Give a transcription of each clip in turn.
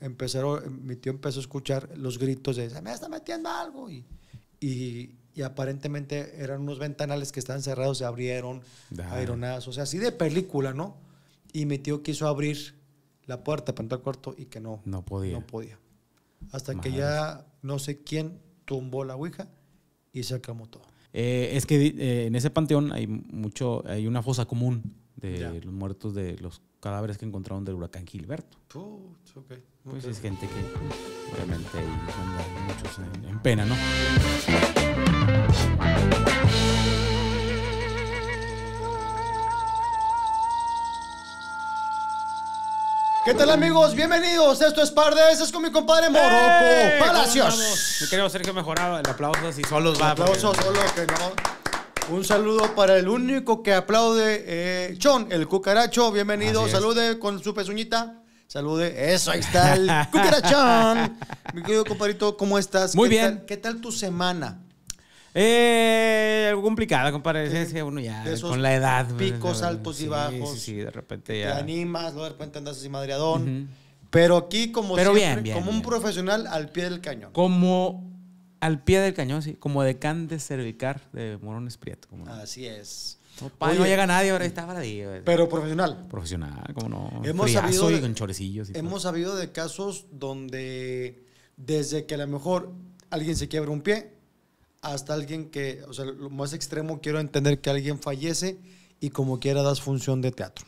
empezaron, mi tío empezó a escuchar los gritos de, se me está metiendo algo. Y, aparentemente eran unos ventanales que estaban cerrados, se abrieron, aeronazos, o sea, así de película, ¿no? Y mi tío quiso abrir la puerta para entrar al cuarto y que no. No podía. Hasta que ya no sé quién tumbó la ouija y se todo. Eh, es que eh, en ese panteón hay mucho, hay una fosa común de los muertos de los cadáveres que encontraron del huracán Gilberto. Pues es gente que obviamente son muchos en, pena, ¿no? ¿Qué tal amigos? Bienvenidos. Esto es Pardes. Es con mi compadre Morocco Palacios. Me querido Sergio Mejorado. El aplauso así solos va. aplauso solo que no. Un saludo para el único que aplaude, eh, Chon, el cucaracho. Bienvenido, salude con su pezuñita. Salude, eso, ahí está el cucarachón. Mi querido compadrito, ¿cómo estás? Muy bien. ¿Qué tal tu semana? Eh, algo complicada, compadre. ya, con la edad. Pues, picos altos y bajos. Sí, sí, de repente ya. Te animas, luego de repente andas así madreadón. Pero aquí, como siempre, como un profesional al pie del cañón. Como al pie del cañón, sí, como decán de cervicar de Morones Prieto. Así es. No, no llega nadie, ahora está baradillo. Pero profesional. Profesional, como no. Hemos sabido. De, hemos de casos donde desde que a lo mejor alguien se quiebra un pie, hasta alguien que, o sea, lo más extremo quiero entender que alguien fallece y como quiera das función de teatro.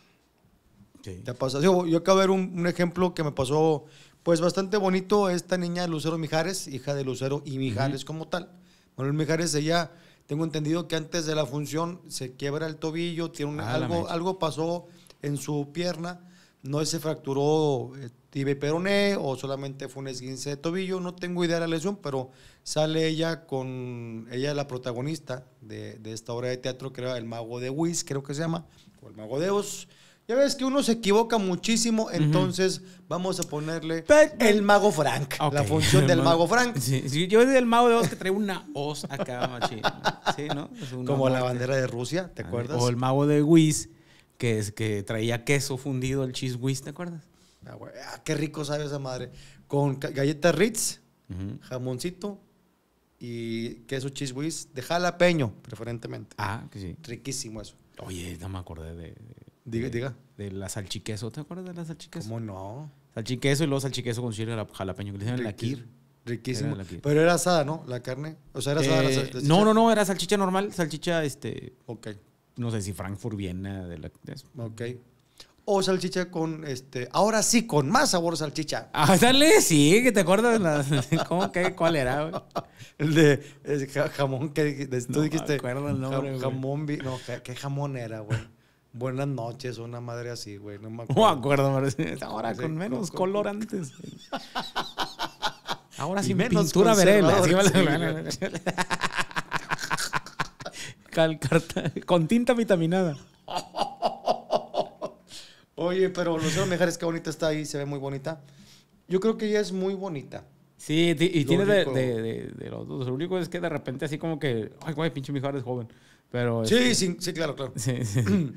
Sí. Te pasa. Yo, yo acabo de ver un, ejemplo que me pasó pues bastante bonito esta niña Lucero Mijares, hija de Lucero y Mijares como tal. Manuel Mijares, ella, tengo entendido que antes de la función se quiebra el tobillo, tiene ah, algo, algo pasó en su pierna, no se fracturó el eh, peroné o solamente fue un esguince de tobillo, no tengo idea de la lesión, pero sale ella con, ella es la protagonista de, esta obra de teatro que era El Mago de Wiz, creo que se llama, o El Mago de Oz. Ya ves que uno se equivoca muchísimo, entonces vamos a ponerle el mago Frank. La función del mago Frank. yo soy el mago de Oz que trae una Oz acá, machín. Sí, ¿no? Como la bandera de Rusia, ¿te ah, acuerdas? O el mago de Whis, que que traía queso fundido, el cheese Whis, ¿te acuerdas? Ah, ah, qué rico sabe esa madre. Con galletas Ritz, jamoncito y queso cheese Whis de jalapeño, preferentemente. Ah, que sí. Riquísimo eso. Oye, no me acordé de Diga, de, diga. De la salchiqueso, ¿te acuerdas de la salchiqueso? ¿Cómo no? Salchiqueso y luego salchiqueso con chile jalapeño, que le dicen laquir. Riquísimo. Pero era asada, ¿no? La carne. O sea, era asada. la eh, No, no, no, era salchicha normal, salchicha, este. Ok. No sé si Frankfurt Viena, de la. De eso. Ok. O salchicha con este. Ahora sí, con más sabor salchicha. Ah, dale, sí, que te acuerdas de la, ¿Cómo que cuál era, güey? El de jamón que tú dijiste. Me acuerdo el nombre, jamón, no, ¿qué jamón era, güey? buenas noches una madre así, güey. No me acuerdo. No me acuerdo, ahora con menos color antes. ahora sin menos pintura veré. con tinta vitaminada. Oye, pero Lucero Mejares, qué bonita está ahí, se ve muy bonita. Yo creo que ella es muy bonita. Sí, y tiene de, los dos. Lo único es que de repente así como que, ay, güey, pinche Mejares joven. Pero sí, este, sí, sí, claro, claro.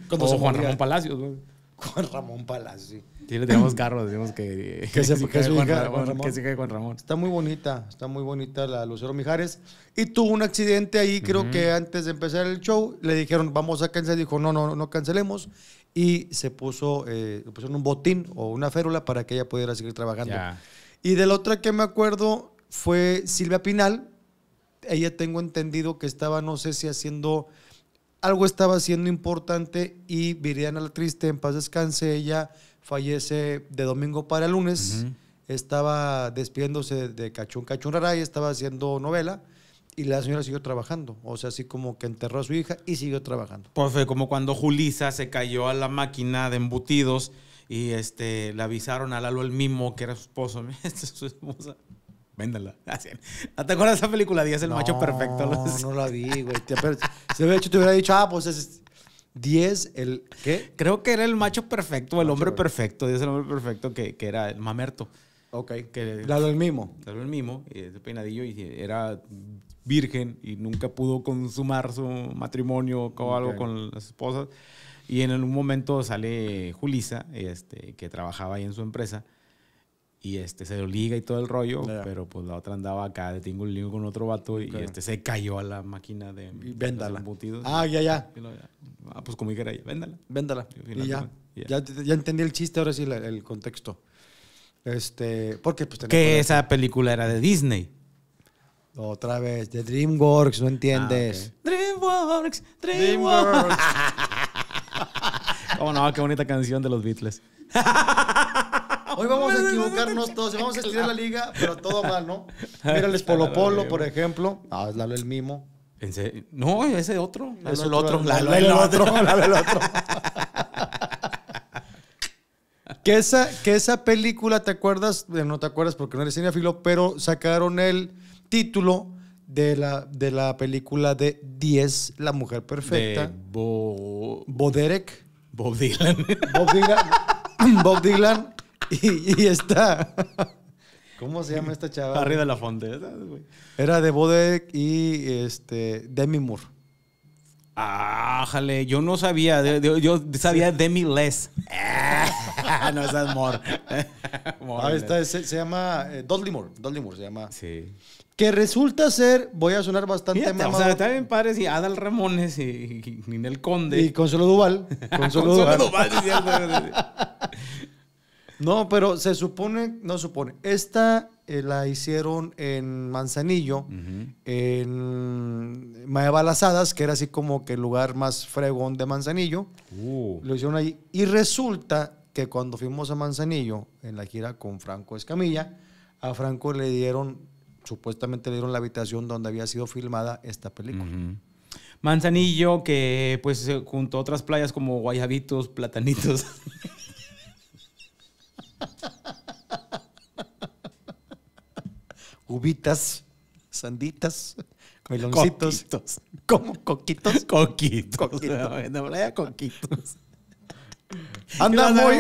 con Juan Ramón Palacios, Juan Ramón Palacios, sí. Tenemos carros, digamos que, que, se, que, Ramón, Está muy bonita, está muy bonita la Lucero Mijares. Y tuvo un accidente ahí, creo que antes de empezar el show, le dijeron, vamos a cancelar. Dijo, no, no, no cancelemos. Y se puso, eh, pusieron un botín o una férula para que ella pudiera seguir trabajando. Y de la otra que me acuerdo fue Silvia Pinal. Ella tengo entendido que estaba, no sé si haciendo algo estaba siendo importante y Viriana la Triste, en paz descanse, ella fallece de domingo para lunes. Estaba despidiéndose de Cachún Cachún Raray, estaba haciendo novela y la señora siguió trabajando. O sea, así como que enterró a su hija y siguió trabajando. Pues fue como cuando Julisa se cayó a la máquina de embutidos y este, le avisaron a Lalo el mismo que era su esposo. su esposa véndanla. Ah, ¿Te acuerdas de esa película? diez el macho perfecto. No, no la vi, güey. si hecho te hubiera dicho, ah, pues es 10, el. ¿Qué? Creo que era el macho perfecto, el hombre perfecto. diez el hombre perfecto, que, que era el mamerto. Ok. Que, la del mimo. La del mimo, y ese peinadillo, y era virgen y nunca pudo consumar su matrimonio o algo con las esposas. Y en un momento sale Julisa, este, que trabajaba ahí en su empresa y este se lo liga y todo el rollo, pero pues la otra andaba acá de tingo un con otro vato y este se cayó a la máquina de véndala. ah, ya, ya. Ah, pues como dijera, véndala. Véndala. Y, ya. ya. entendí el chiste, ahora sí el contexto. Este, porque pues Que esa película era de Disney. Otra vez, de DreamWorks, no entiendes. Ah, DreamWorks, DreamWorks. oh no, qué bonita canción de los Beatles. Hoy vamos a equivocarnos todos, vamos a estirar la liga, pero todo mal, ¿no? Mira el Polo, por ejemplo. Ah, es el mimo. no, ese otro. es el otro. Lalo el otro. Lalo el otro. que, esa, que esa película, ¿te acuerdas? No te acuerdas porque no eres filo, pero sacaron el título de la, de la película de 10, La Mujer Perfecta. De Bo... Boderek. Bob Dylan. Bob Dylan. Bob Dylan. y, está. ¿Cómo se llama esta chava? Arriba de la Fonte. Era de Bodek y este, Demi Moore. Ah, yo no sabía. Yo, sabía Demi Less. no, esa es Moore. Moore ah, se, llama eh, Dolly Moore. Dolly Moore se llama. Sí. Que resulta ser, voy a sonar bastante mal. también O sea, Adal Ramones y, Ninel Conde. Y Consuelo Duval. Consuelo, Consuelo Duval no, pero se supone, no supone. Esta eh, la hicieron en Manzanillo, en en que era así como que el lugar más fregón de Manzanillo. Uh. Lo hicieron ahí. Y resulta que cuando fuimos a Manzanillo, en la gira con Franco Escamilla, a Franco le dieron, supuestamente le dieron la habitación donde había sido filmada esta película. Manzanillo, que pues junto a otras playas como Guayabitos, Platanitos. Uvitas, sanditas, meloncitos. Coquitos. ¿Cómo? ¿Coquitos? Coquitos. No, no, coquitos. Anda muy.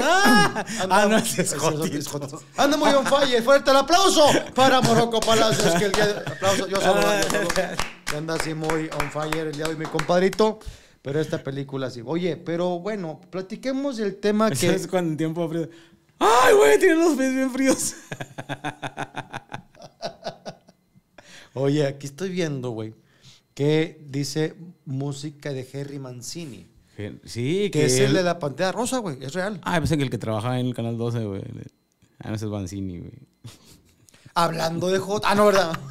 anda, muy on fire. Fuerte el aplauso para Morocco Palacios. Que el día de, aplauso, yo solo, ah. Anda así muy on fire el día de hoy, mi compadrito. Pero esta película sí. Oye, pero bueno, platiquemos el tema que. Es cuando tiempo frío. ¡Ay, güey! Tienen los pies bien fríos. Oye, aquí estoy viendo, güey, que dice música de Harry Mancini. Sí, que, es el de la pantalla rosa, güey. Es real. Ah, pensé que el que trabajaba en el canal 12, güey. Ah, no, ese es Mancini, güey. Hablando de J. Ah, no, ¿verdad?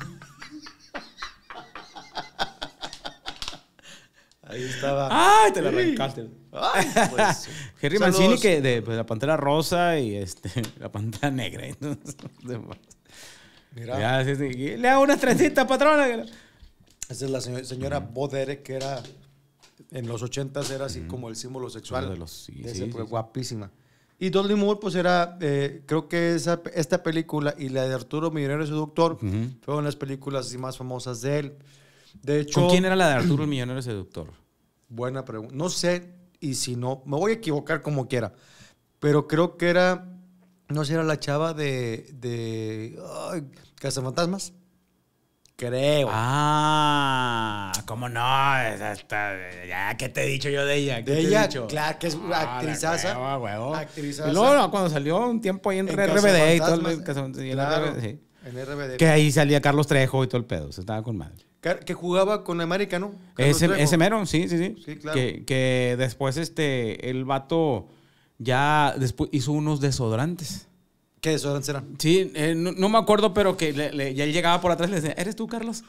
Ahí estaba. ¡Ay, te la arrancaste! Ay, pues, Henry Mancini, que de pues, la pantera rosa y este, la pantera negra. Mira. Le hago una trencita patrona. Esa es la señora, Bodere, que era en los ochentas era así como el símbolo sexual. De los, sí, pues, guapísima. Y Dolly Moore, pues era, eh, creo que esa, esta película y la de Arturo Millonario Seductor fueron las películas así más famosas de él. De hecho, ¿Con quién era la de Arturo el Millonario Seductor? Buena pregunta. No sé, y si no, me voy a equivocar como quiera. Pero creo que era, no sé, era la chava de, de Cazafantasmas. Creo. Ah, ¿cómo no? ya, ¿qué te he dicho yo de ella? de ella, claro, que es ah, actrizaza. Huevo, huevo. Actrizaza. Y no, cuando salió un tiempo ahí en, RBD y todo el, sí. En RBD. Que ahí salía Carlos Trejo y todo el pedo. Se estaba con madre. Que jugaba con América, ¿no? Ese, ese, mero, sí, sí, sí. que, después este, el vato ya después hizo unos desodorantes. ¿Qué desodorantes eran? Sí, eh, no, me acuerdo, pero que ya él llegaba por atrás y le decía, ¿eres tú, Carlos?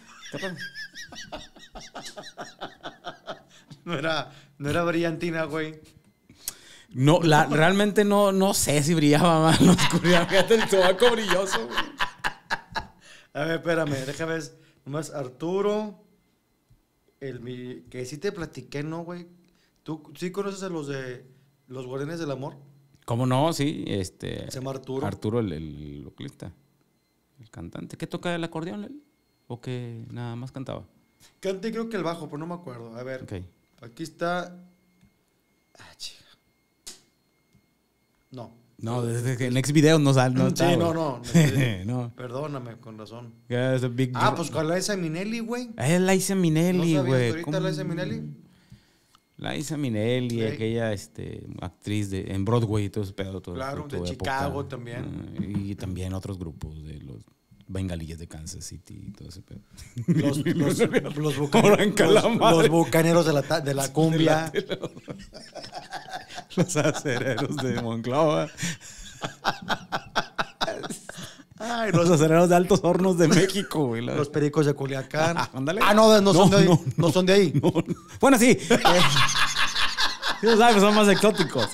no, era, no era brillantina, güey. No, la, realmente no, no sé si brillaba más la oscuridad. Fíjate el tobaco brilloso, güey. A ver, espérame, déjame ver. Nomás Arturo, el que sí te platiqué, ¿no, güey? ¿Tú sí conoces a los de los Guardianes del Amor? ¿Cómo no? Sí, este. Se llama Arturo. Arturo, el, el vocalista, el cantante. ¿Qué toca el acordeón, ¿O que nada más cantaba? cante creo que el bajo, pero no me acuerdo. A ver. Okay. Aquí está. Ah, chica. No. No, desde el next video no sale. No no, no, Perdóname, con razón. ah, pues con Laisa Minelli, güey. Ah, es Liza Minelli, güey. ¿No ahorita Liza Minelli? Laisa Minelli, aquella este, actriz de, en Broadway y todo ese pedo. claro, de Chicago también. Ah, y también otros grupos de los bengalillas de Kansas City y todo ese pedo. Los, los, los, bucaneros, los bucaneros, de la, de la cumbia. los acereros de Monclova. los acereros de Altos Hornos de México, Los pericos de Culiacán. Ah, ándale. Ah, no, no son de ahí. No, son de ahí. Bueno, sí. sí sabes, son más exóticos.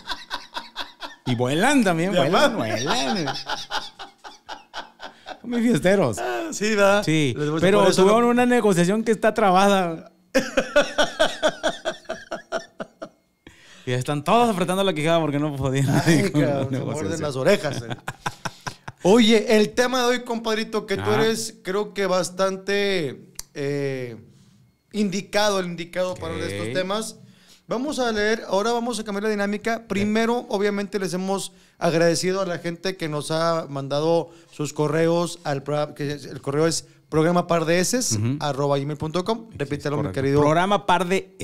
Y vuelan también, vuelan, eh. Son muy fiesteros. Sí, ¿verdad? Sí. Pero tuvieron una negociación que está trabada. están todos apretando la quijada porque no podían. se las orejas. Eh. Oye, el tema de hoy, compadrito, que tú eres, creo que bastante eh, indicado, el indicado para estos temas. Vamos a leer, ahora vamos a cambiar la dinámica. Primero, obviamente, les hemos agradecido a la gente que nos ha mandado sus correos. Al, que el correo es Programa par de S, arroba gmail.com. Repítelo, mi querido. Programa par de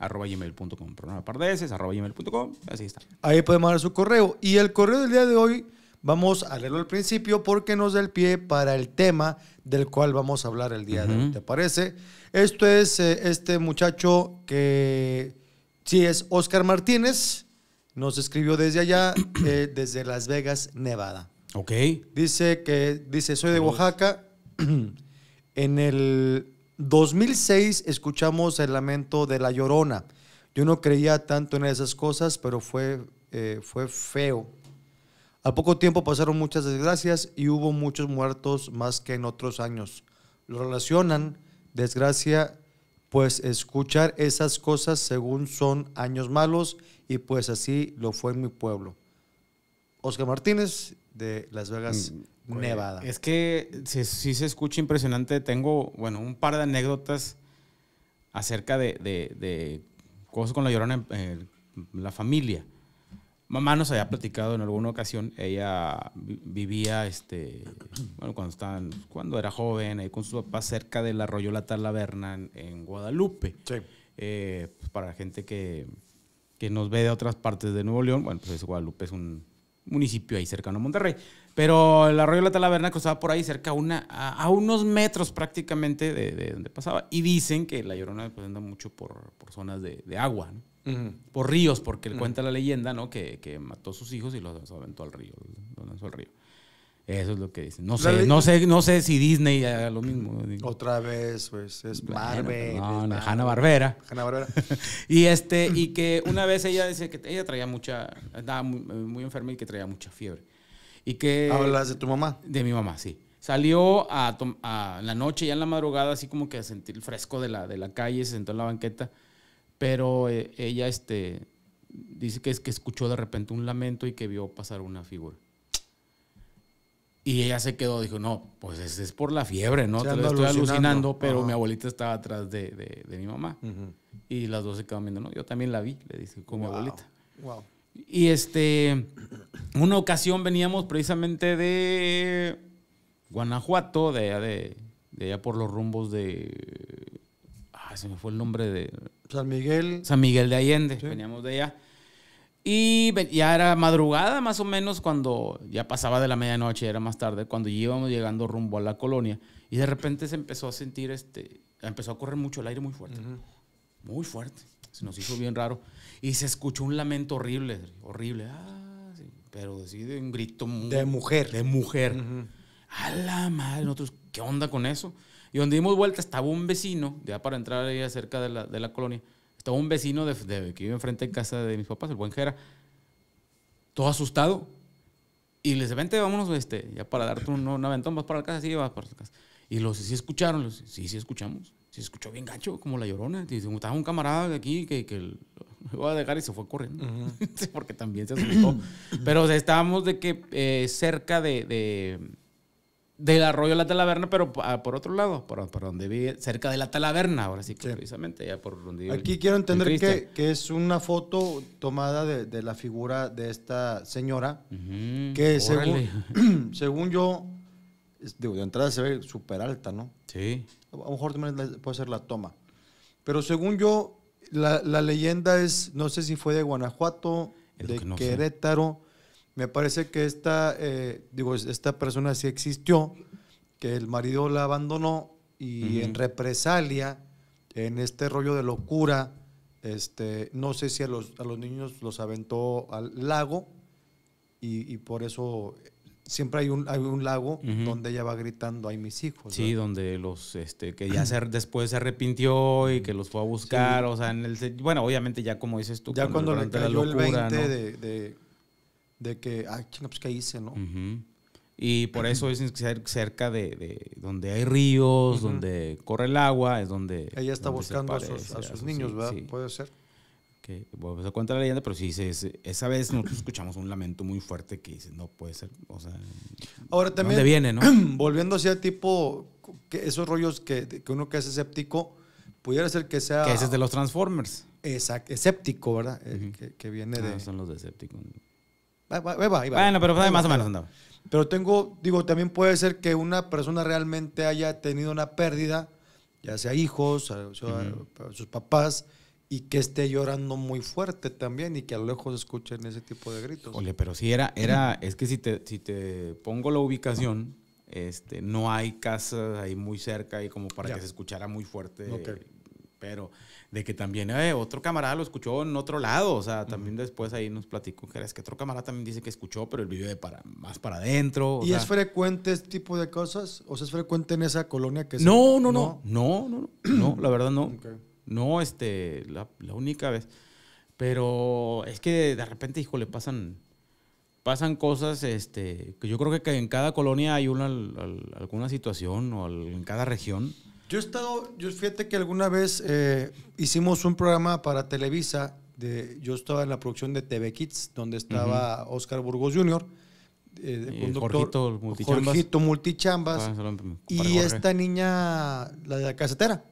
arroba gmail.com. Programa par de arroba gmail.com. Así está. Ahí podemos mandar su correo. Y el correo del día de hoy vamos a leerlo al principio porque nos da el pie para el tema del cual vamos a hablar el día de hoy. ¿Te parece? Esto es eh, este muchacho que sí es Oscar Martínez. Nos escribió desde allá, eh, desde Las Vegas, Nevada. Ok. Dice que dice soy de Oaxaca en el 2006 escuchamos el lamento de La Llorona. Yo no creía tanto en esas cosas, pero fue, eh, fue feo. Al poco tiempo pasaron muchas desgracias y hubo muchos muertos más que en otros años. Lo relacionan, desgracia, pues escuchar esas cosas según son años malos y pues así lo fue en mi pueblo. Oscar Martínez de Las Vegas, mm. Nevada. Es que sí, se escucha impresionante. Tengo, bueno, un par de anécdotas acerca de, cosas con la llorona, en eh, la familia. Mamá nos había platicado en alguna ocasión, ella vivía, este, bueno, cuando, cuando era joven, ahí con su papá cerca del arroyo La Talaverna en, Guadalupe. Eh, pues, para la gente que, que nos ve de otras partes de Nuevo León, bueno, pues Guadalupe es un municipio ahí cercano a Monterrey. Pero el arroyo de la Talaverna cruzaba por ahí cerca, una, a, unos metros prácticamente de, donde pasaba. Y dicen que la Llorona pues, anda mucho por, zonas de, agua, por ríos, porque cuenta la leyenda, ¿no? Que, mató a sus hijos y los aventó al río, lanzó al río. Eso es lo que dicen. No sé, no sé, no sé si Disney haga lo mismo. Otra vez, pues, es Marvel. No, Hanna Barbera. Hanna Barbera. y este, y que una vez ella dice que ella traía mucha, estaba muy enferma y que traía mucha fiebre. Y ¿Hablas de tu mamá? De mi mamá, sí. Salió a, la noche, ya en la madrugada, así como que a sentir el fresco de la, de la calle, se sentó en la banqueta, pero eh, ella este, dice que es que escuchó de repente un lamento y que vio pasar una figura. Y ella se quedó, dijo, no, pues es, es por la fiebre, ¿no? estoy alucinando, pero mi abuelita estaba atrás de, de, mi mamá. Y las dos se quedaron viendo, ¿no? Yo también la vi, le dice, como abuelita. Wow. Y este, una ocasión veníamos precisamente de Guanajuato, de allá, de, por los rumbos de... se me fue el nombre de... San Miguel. San Miguel de Allende, veníamos de allá. Y ya era madrugada más o menos cuando ya pasaba de la medianoche, era más tarde, cuando íbamos llegando rumbo a la colonia. Y de repente se empezó a sentir, este, empezó a correr mucho el aire muy fuerte. Muy fuerte. Se nos hizo bien raro. Y se escuchó un lamento horrible, horrible. Ah, sí, pero sí de un grito de mujer. De mujer. A la madre, nosotros, ¿qué onda con eso? Y donde dimos vuelta estaba un vecino, ya para entrar ahí cerca de la, de la colonia, estaba un vecino que vive enfrente en casa de mis papás, el buen Jera, todo asustado. Y les vente, vámonos, este, ya para darte un, aventón, vas para la casa, sí, vas para la casa. Y los sí escucharon, los, sí, sí escuchamos. Se escuchó bien gacho, como la llorona. Estaba un camarada de aquí que, que me voy a dejar y se fue corriendo. Porque también se asustó. pero estábamos de que eh, cerca de, de, del arroyo de la Talaverna, pero ah, por otro lado, por, por, donde vive, cerca de la Talaverna, ahora sí, precisamente, ya por Aquí quiero entender que, que, es una foto tomada de, de la figura de esta señora, que según, según yo, de entrada se ve súper alta, ¿no? Sí. A lo mejor puede ser la toma. Pero según yo, la, leyenda es, no sé si fue de Guanajuato, de Querétaro. Me parece que esta, eh, digo, esta persona sí existió, que el marido la abandonó y en represalia, en este rollo de locura, este, no sé si a los, a los niños los aventó al lago y por eso siempre hay un, hay un lago donde ella va gritando, hay mis hijos. Sí, donde los, este, que ya después se arrepintió y que los fue a buscar, o sea, en el, bueno, obviamente ya como dices tú. Ya cuando, le cayó el 20 de, de, de, que, ay, chinga, pues, ¿qué hice, no? Y por eso es cerca de, de, donde hay ríos, donde corre el agua, es donde... Ella está buscando a sus, niños, ¿verdad? Puede ser que bueno, se cuenta la leyenda, pero sí dices, esa vez nosotros escuchamos un lamento muy fuerte que dice no puede ser, o sea, ahora también ¿dónde viene, no? Volviendo hacia tipo que esos rollos que, que, uno que es escéptico, pudiera ser que sea que ese es de los Transformers. Exacto, escéptico, ¿verdad? Eh, que, viene ah, de son los de escéptico, bueno, pero más o menos andaba. Pero tengo, digo, también puede ser que una persona realmente haya tenido una pérdida, ya sea hijos, sus papás, y que esté llorando muy fuerte también y que a lo lejos escuchen ese tipo de gritos. Oye, pero si era, era, es que si te, si te pongo la ubicación, este, no hay casas ahí muy cerca y como para que se escuchara muy fuerte. Pero de que también eh, otro camarada lo escuchó en otro lado. O sea, también después ahí nos platicó que es que otro camarada también dice que escuchó, pero el video de para, más para adentro. ¿Y es frecuente este tipo de cosas? ¿O sea, es frecuente en esa colonia que no, se... no, no, no, no, no, no, no, la verdad no. Ok. No, este, la, única vez. Pero es que de repente, híjole, pasan, pasan cosas, este, que yo creo que en cada colonia hay una, alguna situación o en cada región. Yo he estado, yo fíjate que alguna vez eh, hicimos un programa para Televisa, de, yo estaba en la producción de TV Kids, donde estaba Oscar Burgos Jr., eh, Multichambas, ah, y esta niña, la de la casetera.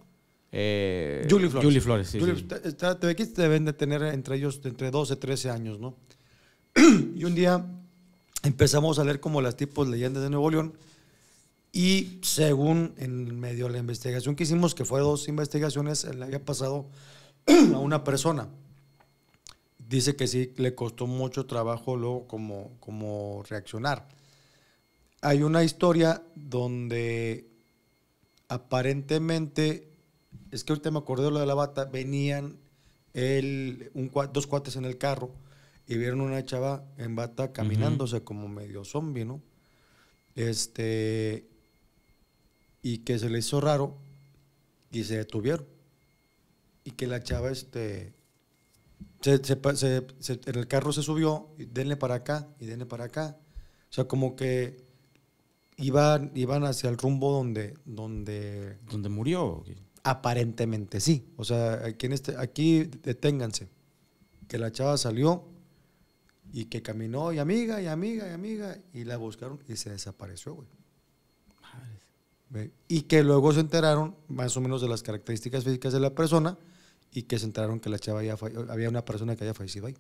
Eh, Julie Flores. Julie Flores, sí. deben de tener entre ellos entre 12, y 13 años, ¿no? y un día empezamos a leer como las tipos leyendas de Nuevo León. Y según en medio de la investigación que hicimos, que fue dos investigaciones, le había pasado a una persona. Dice que sí, le costó mucho trabajo luego como, como reaccionar. Hay una historia donde aparentemente es que ahorita me acordé de lo de la bata, venían el, dos cuates en el carro y vieron una chava en bata caminándose como medio zombie, ¿no? Este, y que se le hizo raro y se detuvieron. Y que la chava, este, se, en el carro se subió, y denle para acá y denle para acá. O sea, como que iban, iban hacia el rumbo donde... Donde, ¿Donde murió aparentemente sí. O sea, aquí, en este, aquí deténganse. Que la chava salió y que caminó y amiga y amiga y amiga y la buscaron y se desapareció, güey. Y que luego se enteraron más o menos de las características físicas de la persona y que se enteraron que la chava había una persona que había fallecido ahí.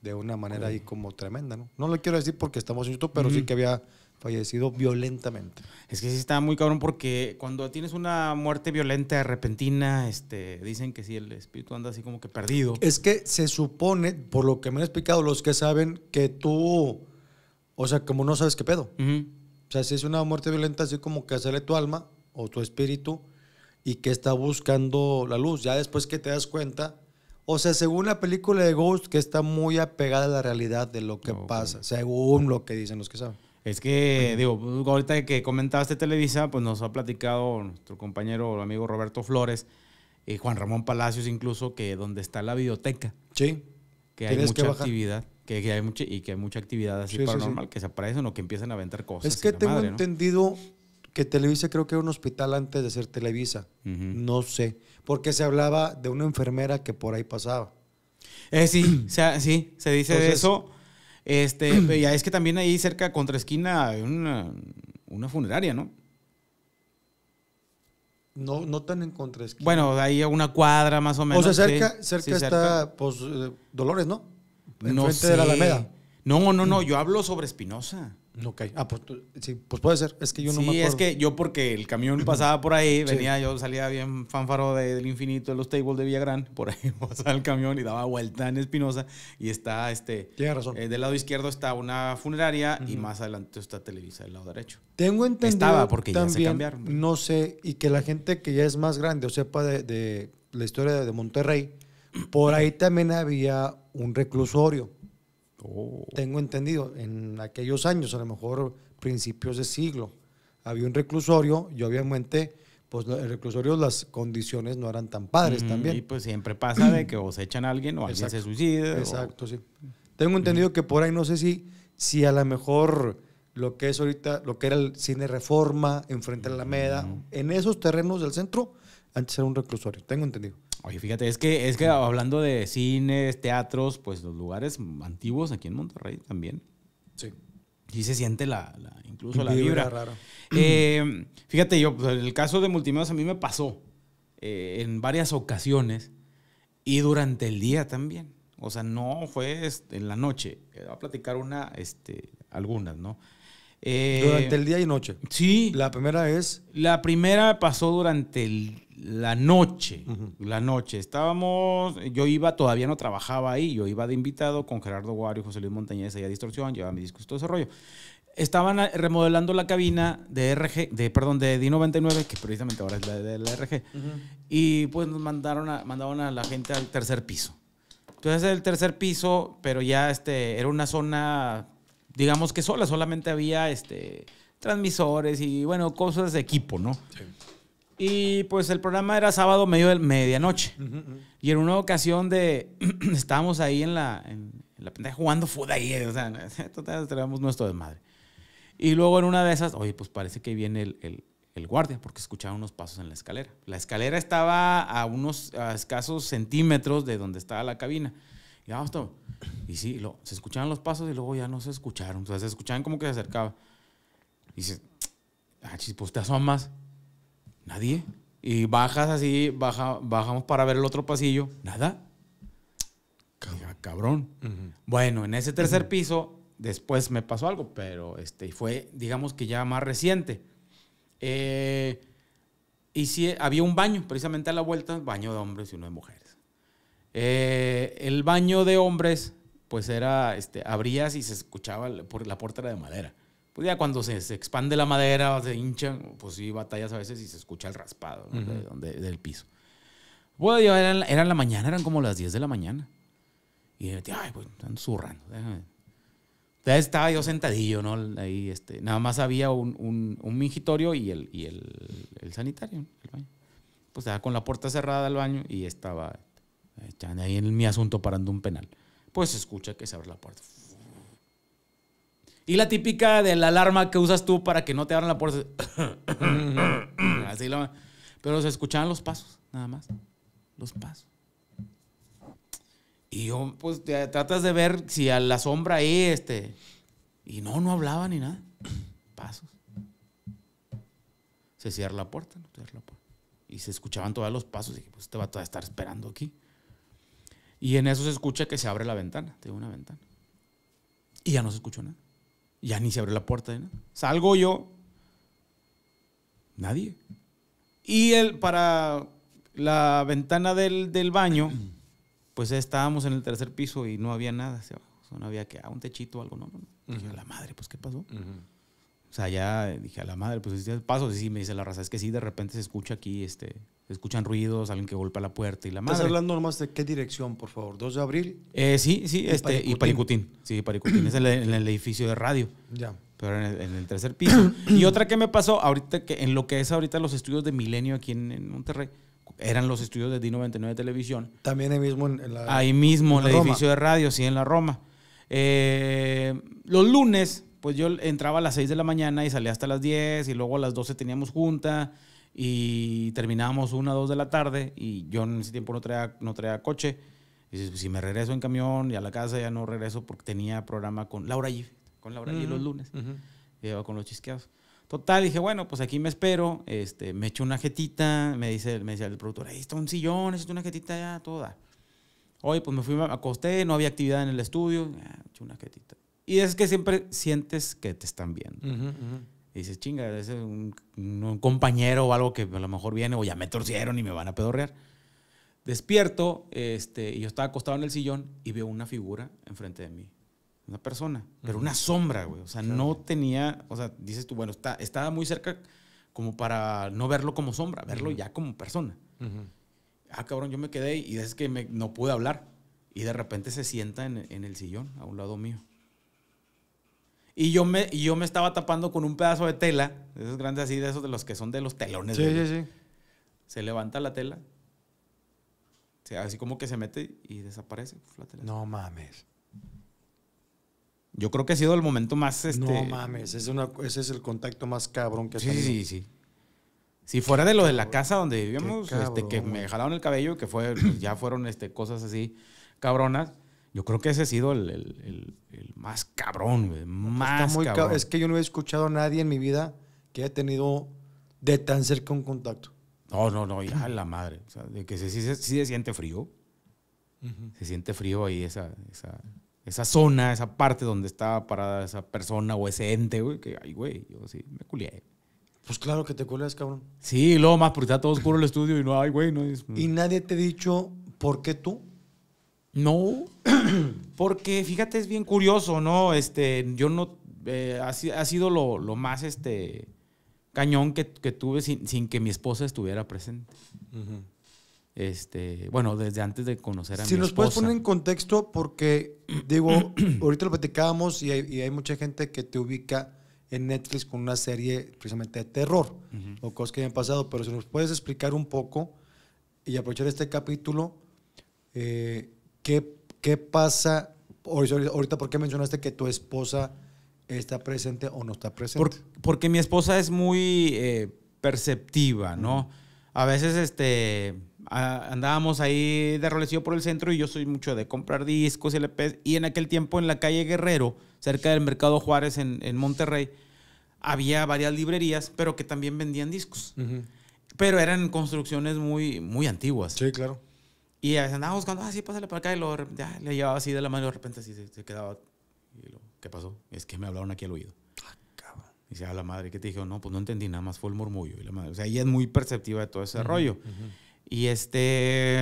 De una manera ahí como tremenda, ¿no? No lo quiero decir porque estamos en YouTube, pero sí que había fallecido violentamente. Es que sí está muy cabrón porque cuando tienes una muerte violenta, repentina, este, dicen que sí, el espíritu anda así como que perdido. Es que se supone, por lo que me han explicado los que saben, que tú, o sea, como no sabes qué pedo. O sea, si es una muerte violenta, así como que sale tu alma o tu espíritu y que está buscando la luz. Ya después que te das cuenta, o sea, según la película de Ghost, que está muy apegada a la realidad de lo que pasa, según lo que dicen los que saben. Es que, digo, ahorita que comentaste Televisa, pues nos ha platicado nuestro compañero, amigo Roberto Flores, y Juan Ramón Palacios incluso, que donde está la biblioteca. Sí. Que hay mucha actividad. Que, hay mucha, y que hay mucha actividad así paranormal, que se aparecen o que empiezan a vender cosas. Es que tengo entendido que Televisa creo que era un hospital antes de ser Televisa. No sé. Porque se hablaba de una enfermera que por ahí pasaba. Eh, sí, sí, se dice eso. Este, ya es que también ahí cerca, contra esquina, hay una, funeraria, ¿no? No, no tan en contra esquina. Bueno, ahí a una cuadra más o menos. O sea, cerca, cerca está, pues, eh, Dolores, ¿no? frente Alameda. No, no, no, mm. yo hablo sobre Espinosa. Ok. Ah, pues, sí, pues puede ser. Es que yo no me acuerdo. es que yo porque el camión pasaba por ahí, venía, yo salía bien fanfaro del infinito de los tables de Villagrán, por ahí pasaba el camión y daba vuelta en Espinosa y está este... Tiene razón. Eh, del lado izquierdo está una funeraria y más adelante está Televisa del lado derecho. Tengo entendido Estaba porque ya se cambiaron. No sé, y que la gente que ya es más grande o sepa de la historia de Monterrey, por ahí también había un reclusorio tengo entendido, en aquellos años, a lo mejor principios de siglo, había un reclusorio y obviamente pues el reclusorio las condiciones no eran tan padres también. Y pues siempre pasa de que o se echan a alguien o alguien se suicida. Exacto, sí. Tengo entendido que por ahí no sé si, si a lo mejor lo que es ahorita, lo que era el cine Reforma, enfrente a la Alameda, en esos terrenos del centro, antes era un reclusorio, tengo entendido. Oye, fíjate, es que, es que hablando de cines, teatros, pues los lugares antiguos aquí en Monterrey también. Sí. Sí se siente la, incluso la vibra. Eh, fíjate, yo, pues, el caso de Multimedios a mí me pasó eh, en varias ocasiones y durante el día también. O sea, no fue este, en la noche. Voy a platicar una, este, algunas, ¿no? durante eh, el día y noche. Sí. La primera es. La primera pasó durante la noche. La noche. Estábamos. Yo iba, todavía no trabajaba ahí. Yo iba de invitado con Gerardo Guario, José Luis Montañez, allá Distorsión, llevaba mi disco y todo ese rollo. Estaban remodelando la cabina de RG, de, perdón, de D99, que precisamente ahora es la de la RG. Y pues nos mandaron a, a la gente al tercer piso. Entonces el tercer piso, pero ya este, era una zona digamos que sola, solamente había este, transmisores y bueno, cosas de equipo, ¿no? Y pues el programa era sábado medio de medianoche. Y en una ocasión de estábamos ahí en la, en, pendeja jugando fútbol ahí, o sea, total, nuestro desmadre. Y luego en una de esas, oye, pues parece que viene el, guardia, porque escuchaba unos pasos en la escalera. La escalera estaba a unos escasos centímetros de donde estaba la cabina ya vamos Y sí, lo, se escuchaban los pasos y luego ya no se escucharon. Entonces sea, se escuchaban como que se acercaba. Y dices, ah, chis, pues te asomas. Nadie. Y bajas así, bajamos para ver el otro pasillo. Nada. Cabrón. Ah, bueno, en ese tercer piso, después me pasó algo, pero este, fue, digamos que ya más reciente. Eh, y sí, había un baño, precisamente a la vuelta, baño de hombres y uno de mujeres. Eh, el baño de hombres, pues era, este, abrías y se escuchaba por la puerta era de madera. Pues ya cuando se, expande la madera, se hinchan, pues sí, batallas a veces y se escucha el raspado del piso. Bueno, yo eran, la mañana, eran como las 10 de la mañana. Y yo, ay, pues están zurrando, Entonces estaba yo sentadillo, ¿no? Ahí, este, nada más había un, un, un mingitorio y el, y el, el sanitario, el baño. Pues estaba con la puerta cerrada al baño y estaba están ahí en mi asunto parando un penal. Pues se escucha que se abre la puerta. Y la típica de la alarma que usas tú para que no te abran la puerta. Así lo... Pero se escuchaban los pasos, nada más. Los pasos. Y yo, pues, te tratas de ver si a la sombra ahí, este. Y no, no hablaba ni nada. Pasos. Se cierra la puerta, Y se escuchaban todos los pasos. Y dije, pues, te este va a estar esperando aquí. Y en eso se escucha que se abre la ventana, tengo una ventana. Y ya no se escuchó nada. Ya ni se abrió la puerta de nada. Salgo yo, nadie. Y él, para la ventana del, baño, pues estábamos en el tercer piso y no había nada O no había que, a ah, un techito o algo, no, no. la madre, pues, ¿qué pasó? sea, ya dije, a la madre, pues este paso. sí, me dice la raza, es que sí, de repente se escucha aquí, este, se escuchan ruidos, alguien que golpea la puerta y la madre. ¿Estás hablando nomás de qué dirección, por favor? ¿2 de abril? Eh, sí, sí, este, y Paricutín. Sí, Paricutín, es en el, edificio de radio. Ya. Pero en el, tercer piso. y otra que me pasó, ahorita que en lo que es ahorita los estudios de Milenio aquí en, Monterrey, eran los estudios de D99 Televisión. También ahí mismo en la. Ahí mismo, en, el edificio de radio, sí, en la Roma. Eh, los lunes pues yo entraba a las 6 de la mañana y salía hasta las 10 y luego a las 12 teníamos junta y terminábamos una dos de la tarde y yo en ese tiempo no traía, no traía coche. Y pues, si me regreso en camión y a la casa ya no regreso porque tenía programa con Laura G, con Laura G los lunes, con los chisqueados. Total, dije, bueno, pues aquí me espero, este, me echo una jetita, me dice, me decía el productor, ahí está un sillón, es una jetita ya, toda. Hoy pues me fui, me acosté, no había actividad en el estudio, me una jetita. Y es que siempre sientes que te están viendo. Y dices, chinga, es un, compañero o algo que a lo mejor viene o ya me torcieron y me van a pedorrear. Despierto, este, y yo estaba acostado en el sillón y veo una figura enfrente de mí. Una persona, pero una sombra, güey. O sea, no tenía, o sea, dices tú, bueno, está, estaba muy cerca como para no verlo como sombra, verlo ya como persona. Ah, cabrón, yo me quedé y es que no pude hablar. Y de repente se sienta en el sillón, a un lado mío. Y yo me, y yo me estaba tapando con un pedazo de tela, de esos grandes así, de esos de los que son de los telones. Sí, sí, sí. Se levanta la tela. Así como que se mete y desaparece pues, No mames. Yo creo que ha sido el momento más. No este, mames, es ese es el contacto más cabrón que ha sí, Sí, sí, sí. Si fuera de lo de la casa donde vivíamos, este, que me jalaron el cabello, que fue, pues, ya fueron este, cosas así cabronas. Yo creo que ese ha sido el, más cabrón, güey. Más es que yo no he escuchado a nadie en mi vida que haya tenido de tan cerca un contacto. No, no, no, ya la madre. O sea, de que sí, se siente frío. Se siente frío ahí esa, esa, zona, esa parte donde está parada esa persona o ese ente, güey. Que, ay, güey, yo sí me culié. Pues claro que te culias, cabrón. Sí, luego más, porque está todo oscuro el estudio y no, ay, güey, no es. Y nadie te ha dicho por qué tú. No, porque fíjate, es bien curioso, ¿no? Este, yo no, eh, ha, sido lo, más, este, cañón que, tuve sin, que mi esposa estuviera presente. Este, bueno, desde antes de conocer a mi esposa. Si nos puedes poner en contexto, porque, digo, ahorita lo platicábamos y hay, mucha gente que te ubica en Netflix con una serie precisamente de terror o cosas que hayan pasado, pero si nos puedes explicar un poco y aprovechar este capítulo, eh, ¿Qué, pasa? Ahorita, ¿por qué mencionaste que tu esposa está presente o no está presente? porque mi esposa es muy eh, perceptiva, ¿no? A veces este, andábamos ahí de rolecillo por el centro y yo soy mucho de comprar discos, y LPs. Y en aquel tiempo en la calle Guerrero, cerca del Mercado Juárez en, Monterrey, había varias librerías, pero que también vendían discos. Pero eran construcciones muy, muy antiguas. Sí, claro. Y a buscando, ah, sí, pásale para acá. Y lo ya, le llevaba así de la mano y de repente así se, quedaba. ¿qué pasó? Es que me hablaron aquí al oído. Ah, y se ah, la madre, ¿qué te dijo? No, pues no entendí, nada más fue el murmullo. Y la madre, o sea, ella es muy perceptiva de todo ese rollo. Y este,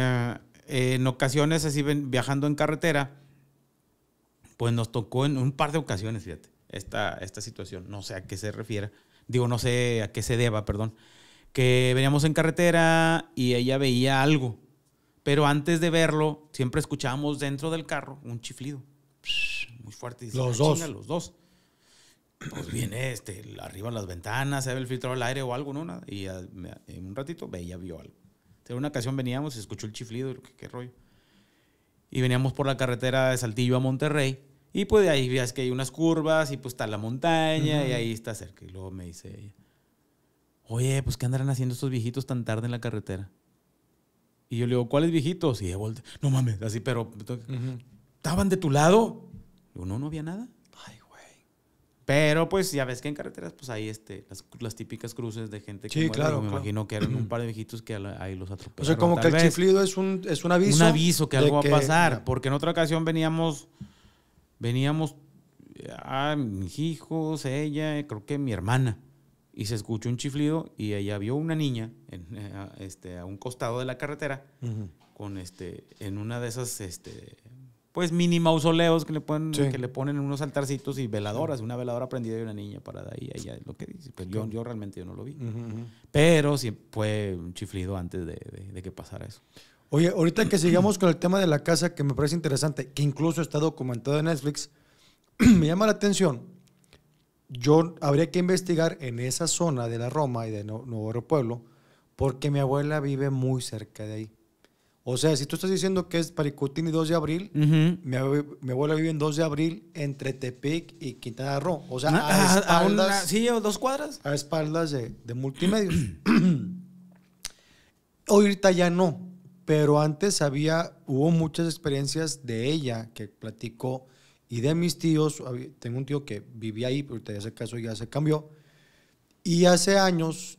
en ocasiones así viajando en carretera, pues nos tocó en un par de ocasiones, fíjate, esta, esta situación. No sé a qué se refiere. Digo, no sé a qué se deba, perdón. Que veníamos en carretera y ella veía algo pero antes de verlo, siempre escuchábamos dentro del carro un chiflido. Muy fuerte. los ah, dos. Los dos. Pues viene este, arriba las ventanas, se ve el filtro del aire o algo, ¿no? Y en un ratito veía, vio algo. En una ocasión veníamos y escuchó el chiflido, y qué, qué rollo. Y veníamos por la carretera de Saltillo a Monterrey. Y pues de ahí ves que hay unas curvas y pues está la montaña y ahí está cerca. Y luego me dice ella, oye, pues ¿qué andarán haciendo estos viejitos tan tarde en la carretera? Y yo le digo, ¿cuáles viejitos? Y de vuelta, no mames, así, pero estaban de tu lado. Digo, no, no había nada. Ay, güey. Pero pues ya ves que en carreteras, pues ahí este, las, típicas cruces de gente que sí, claro, Me imagino que eran un par de viejitos que ahí los atropellaron. O sea, como que el chiflido es un, es un aviso. Un aviso que algo va a pasar. Porque en otra ocasión veníamos, veníamos a ah, mis hijos, ella, creo que mi hermana y se escuchó un chiflido y ella vio una niña en, eh, este, a un costado de la carretera con este, en una de esas este, pues mini mausoleos que le ponen, que le ponen unos altarcitos y veladoras, una veladora prendida y una niña parada ahí, ella lo que dice. Pues yo, realmente yo no lo vi. Pero sí fue un chiflido antes de, de que pasara eso. Oye, ahorita que sigamos con el tema de la casa, que me parece interesante, que incluso está documentado en Netflix, me llama la atención yo habría que investigar en esa zona de la Roma y de Nuevo Pueblo, porque mi abuela vive muy cerca de ahí. O sea, si tú estás diciendo que es Paricutini 2 de abril, mi, abuela vive en 2 de abril entre Tepic y Quintana Roo. O sea, ah, a espaldas. dos cuadras. A espaldas de, de multimedios. Ahorita ya no, pero antes había, hubo muchas experiencias de ella que platicó y de mis tíos, tengo un tío que vivía ahí, pero en ese caso ya se cambió. Y hace años,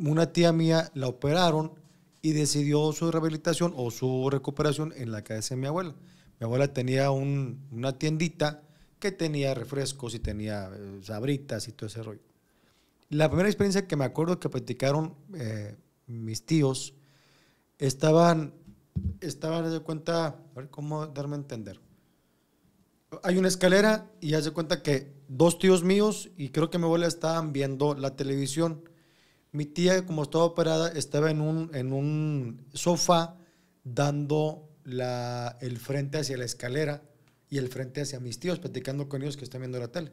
una tía mía la operaron y decidió su rehabilitación o su recuperación en la casa de mi abuela. Mi abuela tenía una tiendita que tenía refrescos y tenía eh, sabritas y todo ese rollo. La primera experiencia que me acuerdo que platicaron eh, mis tíos, estaban, estaban de cuenta, a ver cómo darme a entender. Hay una escalera y hace cuenta que dos tíos míos y creo que mi abuela estaban viendo la televisión. Mi tía, como estaba operada, estaba en un, en un sofá dando la, el frente hacia la escalera y el frente hacia mis tíos, platicando con ellos que están viendo la tele.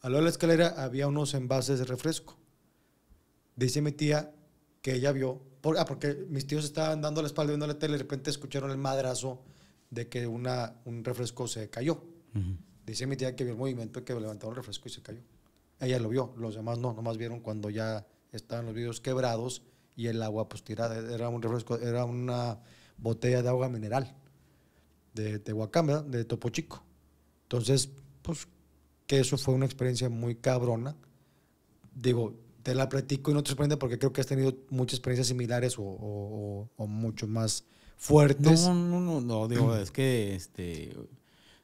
Al lado de la escalera había unos envases de refresco. Dice mi tía que ella vio, por, ah, porque mis tíos estaban dando la espalda viendo la tele y de repente escucharon el madrazo de que una, un refresco se cayó. Dice mi tía que vio el movimiento que levantaba el refresco y se cayó. Ella lo vio, los demás no, nomás vieron cuando ya estaban los vidrios quebrados y el agua pues tirada. Era un refresco, era una botella de agua mineral de Tehuacán, de Topo Chico. Entonces, pues que eso fue una experiencia muy cabrona. Digo, te la platico y no te sorprende porque creo que has tenido muchas experiencias similares o, mucho más fuertes. No, no, no, no digo, es que este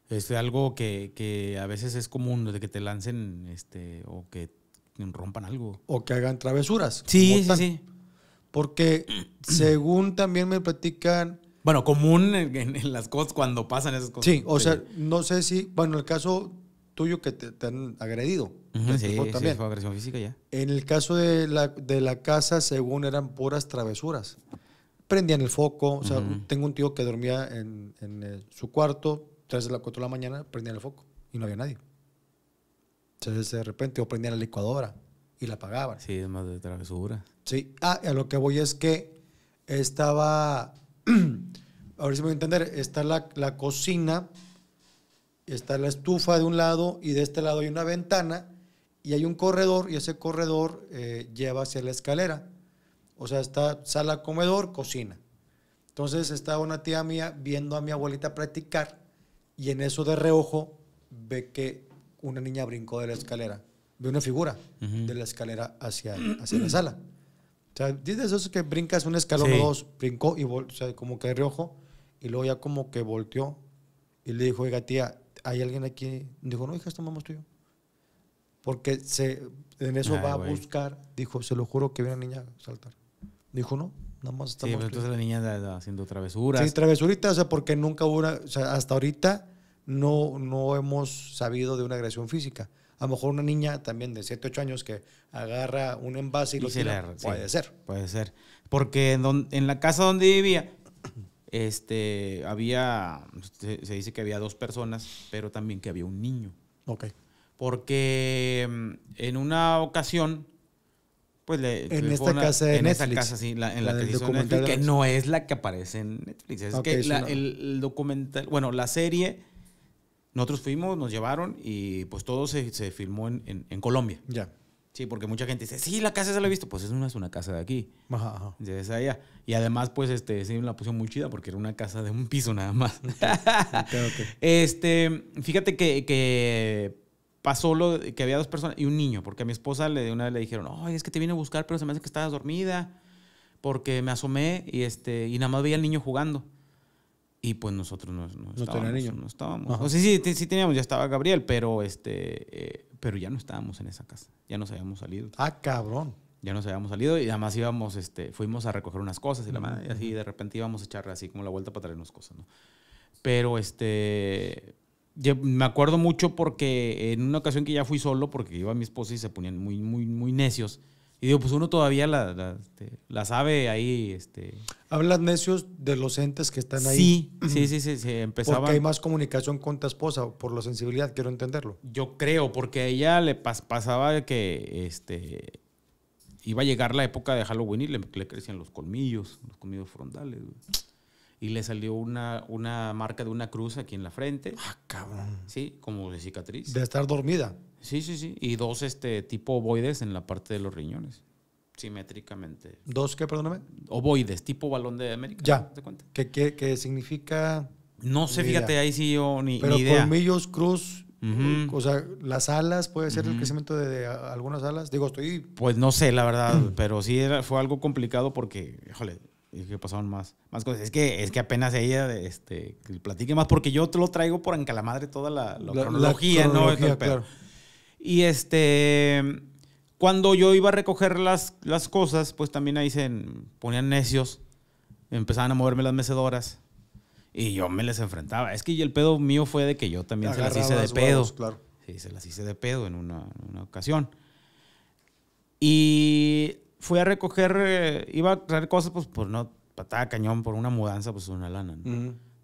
es este, algo que, a veces es común, de que te lancen este, o que rompan algo. O que hagan travesuras. Sí, sí, sí. Porque según también me platican... Bueno, común en, las cosas cuando pasan esas cosas. Sí, o sea, no sé si, bueno, el caso tuyo que te, han agredido. sí, fue agresión física ya. En el caso de la, casa, según eran puras travesuras. Prendían el foco, o sea, tengo un tío que dormía en, en eh, su cuarto, entonces a las 4 de la mañana prendían el foco y no había nadie. Entonces de repente o prendían la licuadora y la apagaban. Sí, es más de travesura. Sí. Ah, a lo que voy es que estaba, a ver si me voy a entender, está la, la cocina, está la estufa de un lado y de este lado hay una ventana y hay un corredor y ese corredor eh, lleva hacia la escalera. O sea, está sala, comedor, cocina. Entonces estaba una tía mía viendo a mi abuelita practicar y en eso de reojo ve que una niña brincó de la escalera. Ve una figura de la escalera hacia, hacia la sala. O sea, dices eso que brincas un escalón o dos, brincó y como que de reojo y luego ya como que volteó y le dijo, oiga tía, ¿hay alguien aquí? Dijo, no, hija, estamos tuyo. Porque se, en eso va a buscar, dijo, se lo juro que vi una niña saltar. Dijo, no, más estamos entonces la niña está haciendo travesuras. Sí, travesuritas, o sea, porque nunca hubo una, o sea, hasta ahorita no, no hemos sabido de una agresión física. A lo mejor una niña también de 7, 8 años que agarra un envase y, lo puede ser. Puede ser. Porque en, la casa donde vivía, este, había, se, dice que había dos personas, pero también que había un niño. Ok. Porque mm, en una ocasión pues en pues, esta casa en Netflix. esta casa, sí, la, en la, que no es la que aparece en Netflix. Es que el, documental, bueno, la serie, nosotros fuimos, nos llevaron y pues todo se, se filmó en, Colombia. Ya. Sí, porque mucha gente dice, sí, la casa se la he visto. Pues es una, es una casa de aquí. Ajá, allá. Y además, pues, este, sí, la pusieron muy chida porque era una casa de un piso nada más. este, fíjate que, que pasó lo que había dos personas y un niño, porque a mi esposa le, una vez le dijeron, ay, es que te vine a buscar, pero se me hace que estabas dormida, porque me asomé y, este, y nada más veía al niño jugando. Y pues nosotros no, no, no estábamos. Niño. No estábamos. sí, sí, sí, teníamos, ya estaba Gabriel, pero, este, eh, pero ya no estábamos en esa casa, ya nos habíamos salido. Ah, cabrón. Ya nos habíamos salido y además íbamos, este, fuimos a recoger unas cosas y la mm. y así de repente íbamos a echarle así como la vuelta para traernos cosas, ¿no? Pero este, yo me acuerdo mucho porque en una ocasión que ya fui solo, porque iba a mi esposa y se ponían muy, muy, muy necios. Y digo, pues uno todavía la, este, sabe ahí. Este... Hablas necios de los entes que están ahí. Sí, sí, sí, sí, empezaban. Porque hay más comunicación con tu esposa, por la sensibilidad, quiero entenderlo. Yo creo, porque a ella le pasaba que este, iba a llegar la época de Halloween y le, crecían los colmillos, los colmillos frontales y le salió una, una marca de una cruz aquí en la frente. Ah, cabrón. Sí, como de cicatriz. De estar dormida. Sí, sí, sí. Y dos este tipo ovoides en la parte de los riñones. Simétricamente. ¿Dos qué, perdóname? Ovoides, tipo balón de América. Ya. ¿Te cuenta? ¿Qué, qué, significa? No sé, fíjate, ahí sí yo ni, Pero ni colmillos, cruz, eh, O sea, las alas, puede ser el crecimiento de, algunas alas. Digo, estoy. Pues no sé, la verdad, pero sí era, fue algo complicado porque, híjole, y que pasaron más, más cosas. Es que, es que apenas ella este, platique más, porque yo te lo traigo por encalamadre toda la, cronología, ¿no? Y este. Cuando yo iba a recoger las, las cosas, pues también ahí se ponían necios. Empezaban a moverme las mecedoras. Y yo me les enfrentaba. Es que el pedo mío fue de que yo también se las hice de pedo. claro. Sí, se las hice de pedo en una, una ocasión. Y fui a recoger, eh, iba a traer cosas, pues por no, patada cañón, por una mudanza, pues una lana.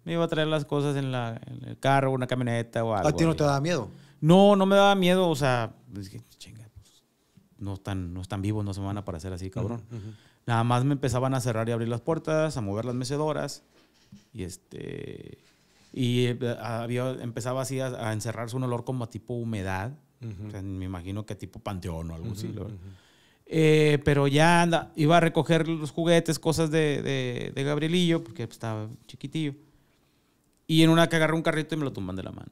Me iba a traer las cosas en, la, en el carro, una camioneta o algo. ¿A ti no te daba miedo? No, no me daba miedo, o sea, dije, chinga, pues, no, están, no están vivos, no se van a aparecer así, cabrón. Nada más me empezaban a cerrar y abrir las puertas, a mover las mecedoras, y este. Y eh, había, empezaba así a, encerrarse un olor como a tipo humedad. o sea, me imagino que tipo panteón o algo así. Eh, pero ya anda, iba a recoger los juguetes, cosas de, de, Gabrielillo, porque estaba chiquitillo. Y en una que agarré un carrito y me lo tumban de la mano.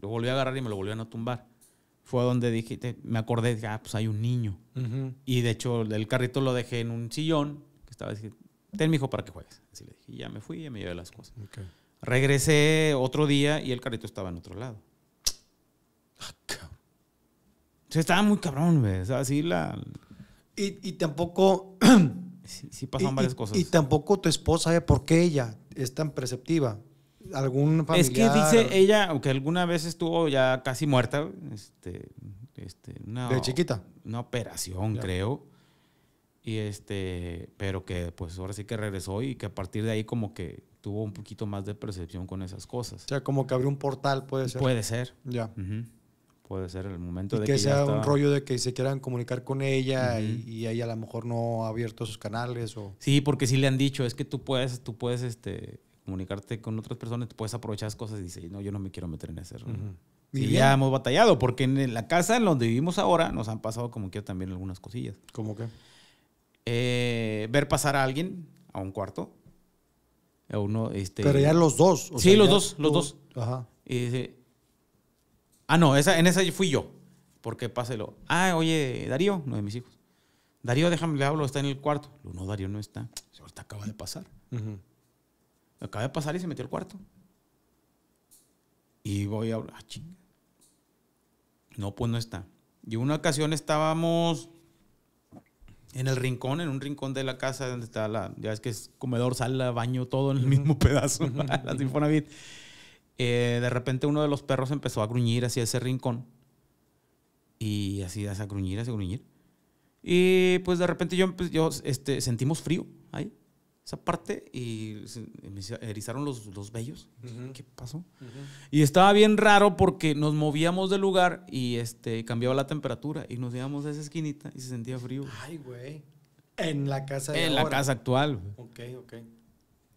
Lo volví a agarrar y me lo volvieron a tumbar. Fue donde dije, me acordé, ah, pues hay un niño. Y de hecho, el carrito lo dejé en un sillón, que estaba diciendo, ten mi hijo para que juegues. Así le dije, y ya me fui y me llevé las cosas. Regresé otro día y el carrito estaba en otro lado sea, estaba muy cabrón, güey. O sea, así la. Y, tampoco. sí, pasan varias cosas. Y, tampoco tu esposa por qué ella es tan perceptiva. Algún familiar. Es que dice ella, aunque alguna vez estuvo ya casi muerta, este. este de chiquita. Una operación, creo. Y este, pero que pues ahora sí que regresó y que a partir de ahí como que tuvo un poquito más de percepción con esas cosas. O sea, como que abrió un portal, puede ser. Puede ser. Ya. Ajá. Puede ser el momento de que, sea un rollo de que se quieran comunicar con ella y, ahí a lo mejor no ha abierto sus canales o sí porque sí le han dicho es que tú puedes tú puedes este comunicarte con otras personas tú puedes aprovechar las cosas y dice no yo no me quiero meter en ese Y, ya hemos batallado, porque en la casa en donde vivimos ahora nos han pasado como que también algunas cosillas. ¿Cómo qué? Eh, ver pasar a alguien a un cuarto. A uno, este, Pero ya los dos. sí, los dos, los dos. Ajá. Y dice, Ah, no, esa, en esa fui yo. Porque páselo. Ah, oye, Darío, uno de mis hijos. Darío, déjame, le hablo, está en el cuarto. No, Darío no está. Ahorita acaba de pasar. Acaba de pasar y se metió al cuarto. Y voy a hablar. Ah, chinga. No, pues no está. Y una ocasión estábamos en el rincón, en un rincón de la casa donde está la. Ya es que es comedor, sala, baño, todo en el mismo pedazo. la Sinfonavit. Eh, de repente uno de los perros empezó a gruñir hacia ese rincón. Y así, a gruñir, a gruñir. Y pues de repente yo, pues, yo este, sentimos frío ahí, esa parte, y me erizaron los, los vellos. ¿Qué pasó? Y estaba bien raro porque nos movíamos del lugar y este, cambiaba la temperatura y nos íbamos a esa esquinita y se sentía frío. Ay, güey. En la casa de En la casa actual. Ok, ok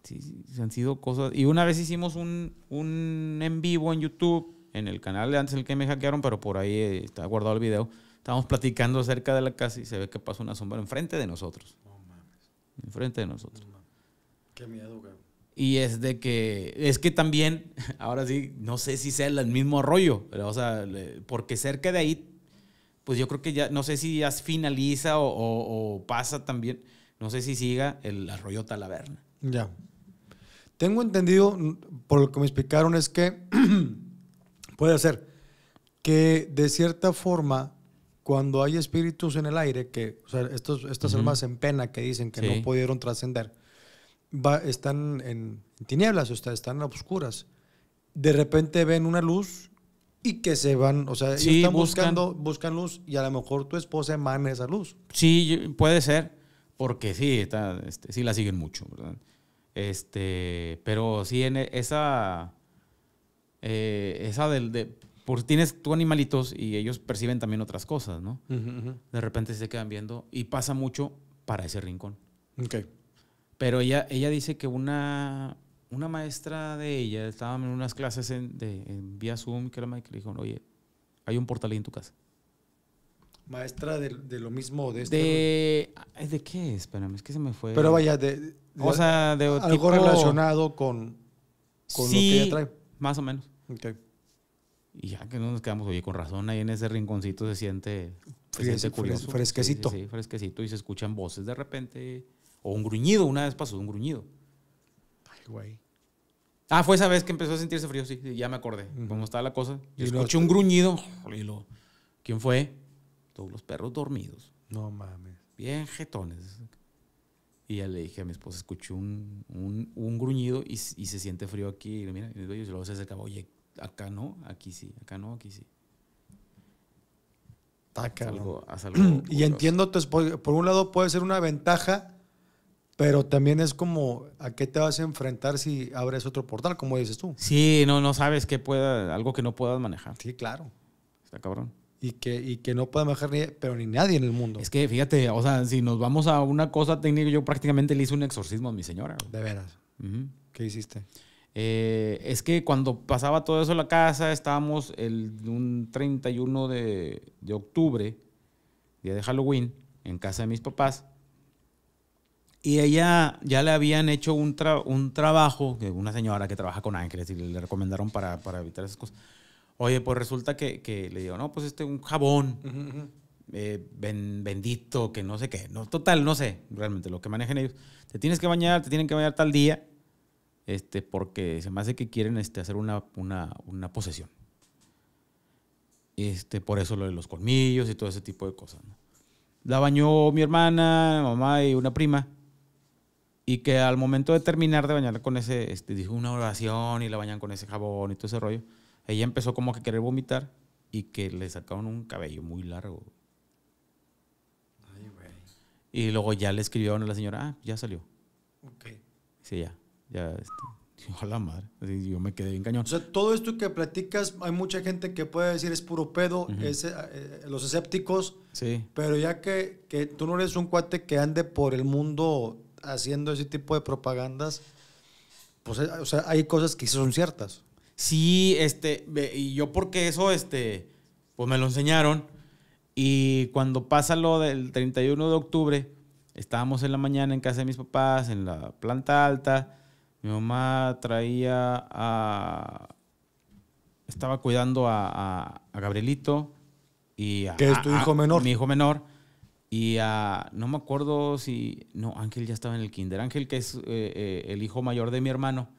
sí, han sido cosas. Y una vez hicimos un, en vivo en YouTube, en el canal de antes el que me hackearon, pero por ahí eh, está guardado el video. Estábamos platicando acerca de la casa y se ve que pasa una sombra enfrente de nosotros. No mames. Enfrente de nosotros. Qué miedo, güey. Y es de que, es que también, ahora sí, no sé si sea el mismo arroyo pero, o sea, porque cerca de ahí, pues yo creo que ya, no sé si ya finaliza o pasa también, no sé si siga el arroyo Talaverna. Ya. Tengo entendido, por lo que me explicaron, es que puede ser que de cierta forma, cuando hay espíritus en el aire, que sea, estos, estas almas en pena que dicen que no pudieron trascender, están en, tinieblas, o están a oscuras. De repente ven una luz y que se van, o sea, están buscando, buscan luz y a lo mejor tu esposa emana esa luz. Sí, puede ser, porque sí, está, este, sí la siguen mucho, ¿verdad? Este, pero sí, en e, esa, eh, esa del, de, por, pues, tienes tu animalitos y ellos perciben también otras cosas, ¿no? De repente se quedan viendo y pasa mucho para ese rincón. Ok. Pero ella, ella dice que una, una maestra de ella, estaba en unas clases en, de, en vía Zoom, que era la que le dijo, oye, hay un portal en tu casa maestra de, lo mismo de este. De, eh, ¿De qué? Espérame, es que se me fue. Pero vaya, de, o algo relacionado con, con lo que ella trae. Más o menos. Ok Y ya que no nos quedamos, oye, con razón, ahí en ese rinconcito se siente, se curioso. fresquecito. Sí, fresquecito. Y se escuchan voces de repente. O un gruñido, una vez pasó un gruñido. Ay, güey. Ah, fue esa vez que empezó a sentirse frío, sí, ya me acordé. Cómo estaba la cosa. Y escuché un gruñido. ¿Quién fue? todos los perros dormidos. No mames. Bien jetones. Y ya le dije a mi esposa, escuché un, gruñido y, se siente frío aquí. Y mira, y luego se oye, acá no, aquí sí, acá no, aquí sí. Taca. Ah, algo, y entiendo Por un lado puede ser una ventaja, pero también es como a qué te vas a enfrentar si abres otro portal, como dices tú. Sí, no, no sabes que pueda, algo que no puedas manejar. Sí, claro. Está cabrón y que, y que no puede manejar ni, pero ni nadie en el mundo. Es que fíjate, o sea, si nos vamos a una cosa técnica, yo prácticamente le hice un exorcismo a mi señora. De veras. ¿Qué hiciste? Eh, es que cuando pasaba todo eso en la casa, estábamos el un 31 de, de octubre, día de Halloween, en casa de mis papás. Y ella ya le habían hecho un, un trabajo, una señora que trabaja con ángeles y le recomendaron para, para evitar esas cosas Oye, pues resulta que, que le digo, no, pues este un jabón. Eh, bendito, que no sé qué. No, total, no sé realmente lo que manejen ellos. Te tienes que bañar, te tienen que bañar tal día, este, porque se me hace que quieren este, hacer una, una, una posesión. Este, por eso lo de los colmillos y todo ese tipo de cosas. La bañó mi hermana, mamá y una prima. Y que al momento de terminar de bañarla con ese, este, dijo una oración y la bañan con ese jabón y todo ese rollo ella empezó como que querer vomitar y que le sacaron un cabello muy largo. Y luego ya le escribieron a la señora, ah, ya salió. Ok. Sí, ya, ya, este, madre. yo me quedé bien cañón. todo esto que platicas, hay mucha gente que puede decir es puro pedo, es, eh, eh, los escépticos. Sí. Pero ya que, que tú no eres un cuate que ande por el mundo haciendo ese tipo de propagandas, pues eh, o sea, hay cosas que son ciertas. Sí, este, y yo porque eso, este, pues me lo enseñaron. Y cuando pasa lo del 31 de octubre, estábamos en la mañana en casa de mis papás, en la planta alta. Mi mamá traía a... Estaba cuidando a, Gabrielito y a... es tu hijo menor. Mi hijo menor. Y a... No me acuerdo si... No, Ángel ya estaba en el kinder. Ángel, que es eh, eh, el hijo mayor de mi hermano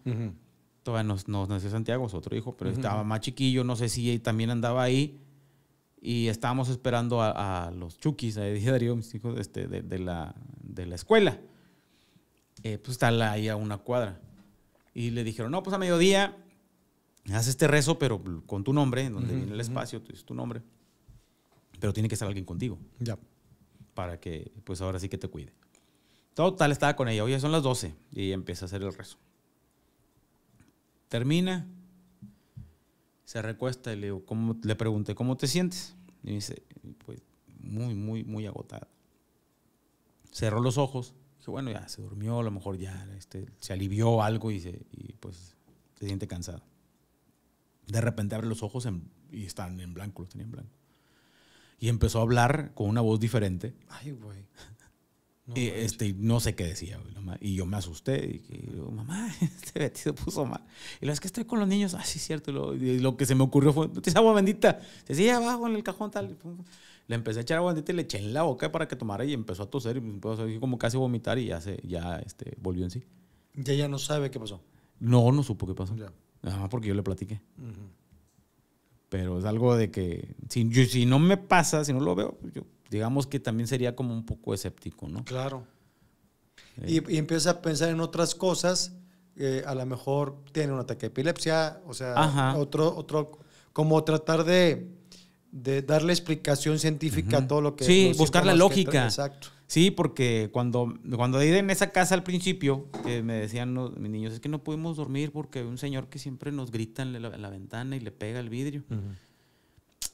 todavía nos, nació Santiago, es otro hijo, pero estaba más chiquillo, no sé si también andaba ahí. Y estábamos esperando a, los Chukis, a Eddie mis hijos este, de, de, la, de la escuela. Eh, pues está ahí a una cuadra. Y le dijeron, no, pues a mediodía haz este rezo, pero con tu nombre, donde viene el espacio, es tu nombre. Pero tiene que estar alguien contigo. Ya. Para que, pues ahora sí que te cuide. Total, estaba con ella. Oye, son las 12 y empieza a hacer el rezo. Termina, se recuesta y le digo, le pregunté, ¿cómo te sientes? Y me dice, pues muy, muy, muy agotada. Cerró los ojos, dije, bueno, ya se durmió, a lo mejor ya este, se alivió algo y, se, pues se siente cansado. De repente abre los ojos y están en blanco, los tenía en blanco. Y empezó a hablar con una voz diferente. Ay, güey y este, no sé qué decía, Y yo me asusté. Y digo, mamá, este vestido puso mal. Y lo es que estoy con los niños. Ah, sí, cierto. Y lo, que se me ocurrió fue, tienes pues, agua bendita. Decía, abajo en el cajón tal. Le empecé a echar agua bendita y le eché en la boca para que tomara y empezó a toser y empezó como casi vomitar y ya, se, ya este, volvió en sí. ya ya no sabe qué pasó? No, no supo qué pasó. Ya. Nada más porque yo le platiqué. Pero es algo de que si no me pasa, si no lo veo, yo digamos que también sería como un poco escéptico, ¿no? Claro. Eh. Y, empieza a pensar en otras cosas, eh, a lo mejor tiene un ataque de epilepsia, o sea, otro, otro, como tratar de, darle explicación científica a todo lo que... Sí, buscar la lógica. Exacto. Sí, porque cuando, cuando he en esa casa al principio, que me decían mis niños, es que no pudimos dormir porque un señor que siempre nos grita en la, ventana y le pega el vidrio.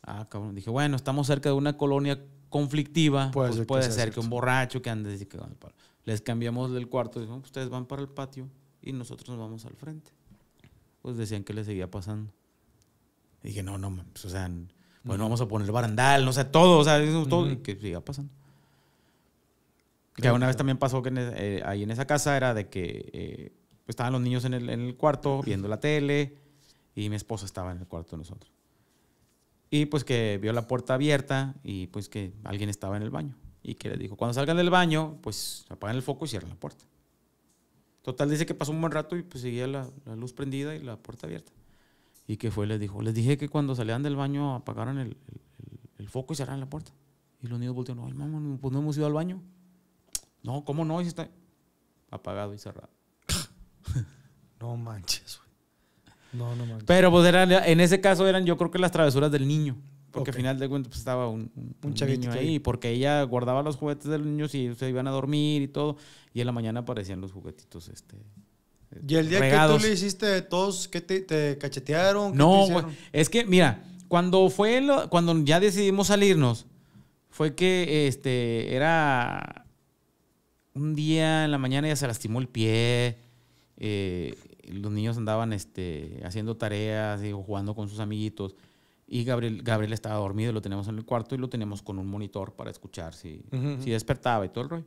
Ah, cabrón. Dije, bueno, estamos cerca de una colonia conflictiva, pues ser, puede que ser, que, un borracho que ande que Les cambiamos del cuarto, pues ustedes van para el patio y nosotros nos vamos al frente. Pues decían que les seguía pasando. Y dije, no, no, pues, o sea, pues no vamos a poner barandal, no sé, todo, o sea, todo, que siga pasando. Que una vez también pasó que eh, ahí en esa casa era de que eh, estaban los niños en el, en el cuarto viendo la tele y mi esposa estaba en el cuarto de nosotros. Y pues que vio la puerta abierta y pues que alguien estaba en el baño. Y que le dijo, cuando salgan del baño, pues apagan el foco y cierran la puerta. Total, dice que pasó un buen rato y pues seguía la, luz prendida y la puerta abierta. Y que fue, les dijo, les dije que cuando salían del baño apagaron el, foco y cerraron la puerta. Y los niños voltearon, ay, mamá, pues no hemos ido al baño. No, ¿cómo no? Y está apagado y cerrado. no manches, güey. No, no Pero pues en ese caso eran yo creo que las travesuras del niño. Porque al final de cuentas pues, estaba un, un, ahí, porque ella guardaba los juguetes del niño Si se iban a dormir y todo. Y en la mañana aparecían los juguetitos este, ¿Y el día que tú le hiciste todos, que te, cachetearon? no, es que, mira, cuando fue, cuando ya decidimos salirnos, fue que este, era un día en la mañana ya se lastimó el pie. Eh, los niños andaban este, haciendo tareas, y jugando con sus amiguitos. Y Gabriel, Gabriel estaba dormido, lo tenemos en el cuarto y lo tenemos con un monitor para escuchar si, despertaba y todo el rollo.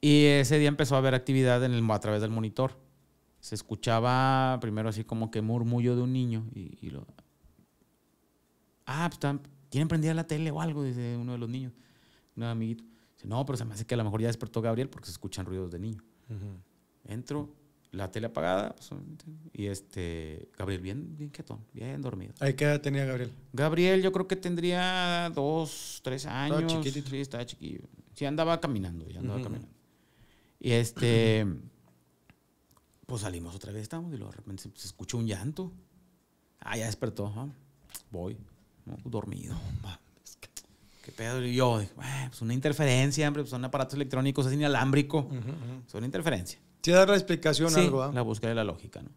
Y ese día empezó a haber actividad en el, a través del monitor. Se escuchaba primero así como que murmullo de un niño y, lo... Ah, pues están, prendida la tele o algo, dice uno de los niños, un amiguito. Dice, no, pero se me hace que a lo mejor ya despertó Gabriel porque se escuchan ruidos de niño. Entro, la tele apagada. Pues, y este, Gabriel bien, bien bien dormido. ¿Ahí qué edad tenía Gabriel? Gabriel yo creo que tendría dos, tres años. Estaba chiquitito. Sí, estaba chiquillo. Sí, andaba caminando, ya andaba caminando. Y este, pues salimos otra vez, estamos y luego de repente se, escuchó un llanto. Ah, ya despertó. Ah, voy, ¿no? Pues, dormido. ¿Qué pedo? Y yo, eh, pues una interferencia, hombre, pues son aparatos electrónicos, es inalámbrico. Uh una son interferencia. Sí, dar la explicación algo. ¿ah? La búsqueda de la lógica, ¿no?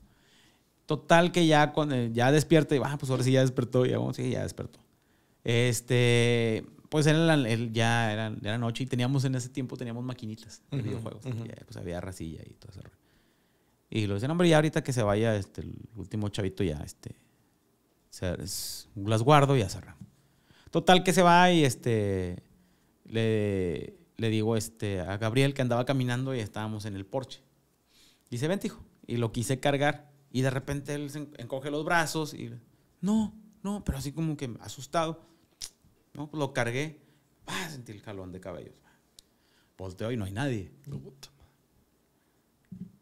Total que ya, con, eh, ya despierta y, va, pues ahora sí ya despertó, ya vamos, sí, ya despertó. Este, pues era ya era, noche y teníamos en ese tiempo, teníamos maquinitas de videojuegos. pues había racilla y todo eso Y lo decían, hombre, ya ahorita que se vaya este, el último chavito ya, este, las guardo y ya cerramos. Total que se va y este, le, le digo este, a Gabriel que andaba caminando y estábamos en el porche. Dice, vente, hijo. Y lo quise cargar. Y de repente él encoge los brazos y, no, no, pero así como que asustado. No, pues lo cargué. Ah, sentí el jalón de cabellos. Volteo y no hay nadie.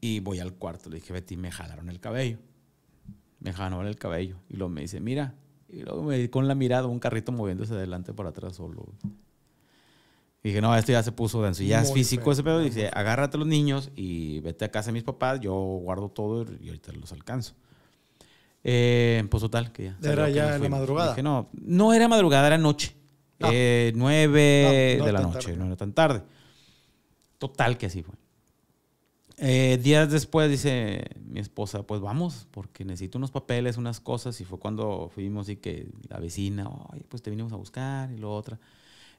Y voy al cuarto. Le dije, Betty, me jalaron el cabello. Me jalaron el cabello. Y luego me dice, mira. Y luego me, di con la mirada, un carrito moviéndose adelante para atrás solo dije, no, esto ya se puso denso. ya es físico ese pedo. dice agárrate los niños y vete a casa de mis papás. Yo guardo todo y ahorita los alcanzo. Eh, pues total, que ya. Era ya en la madrugada. no, no era madrugada, era noche. Ah. Eh, nueve de la noche, no era tan tarde. Total que así fue. Eh, días después dice mi esposa, pues vamos, porque necesito unos papeles, unas cosas. Y fue cuando fuimos y que la vecina, oye, pues te vinimos a buscar y lo otra.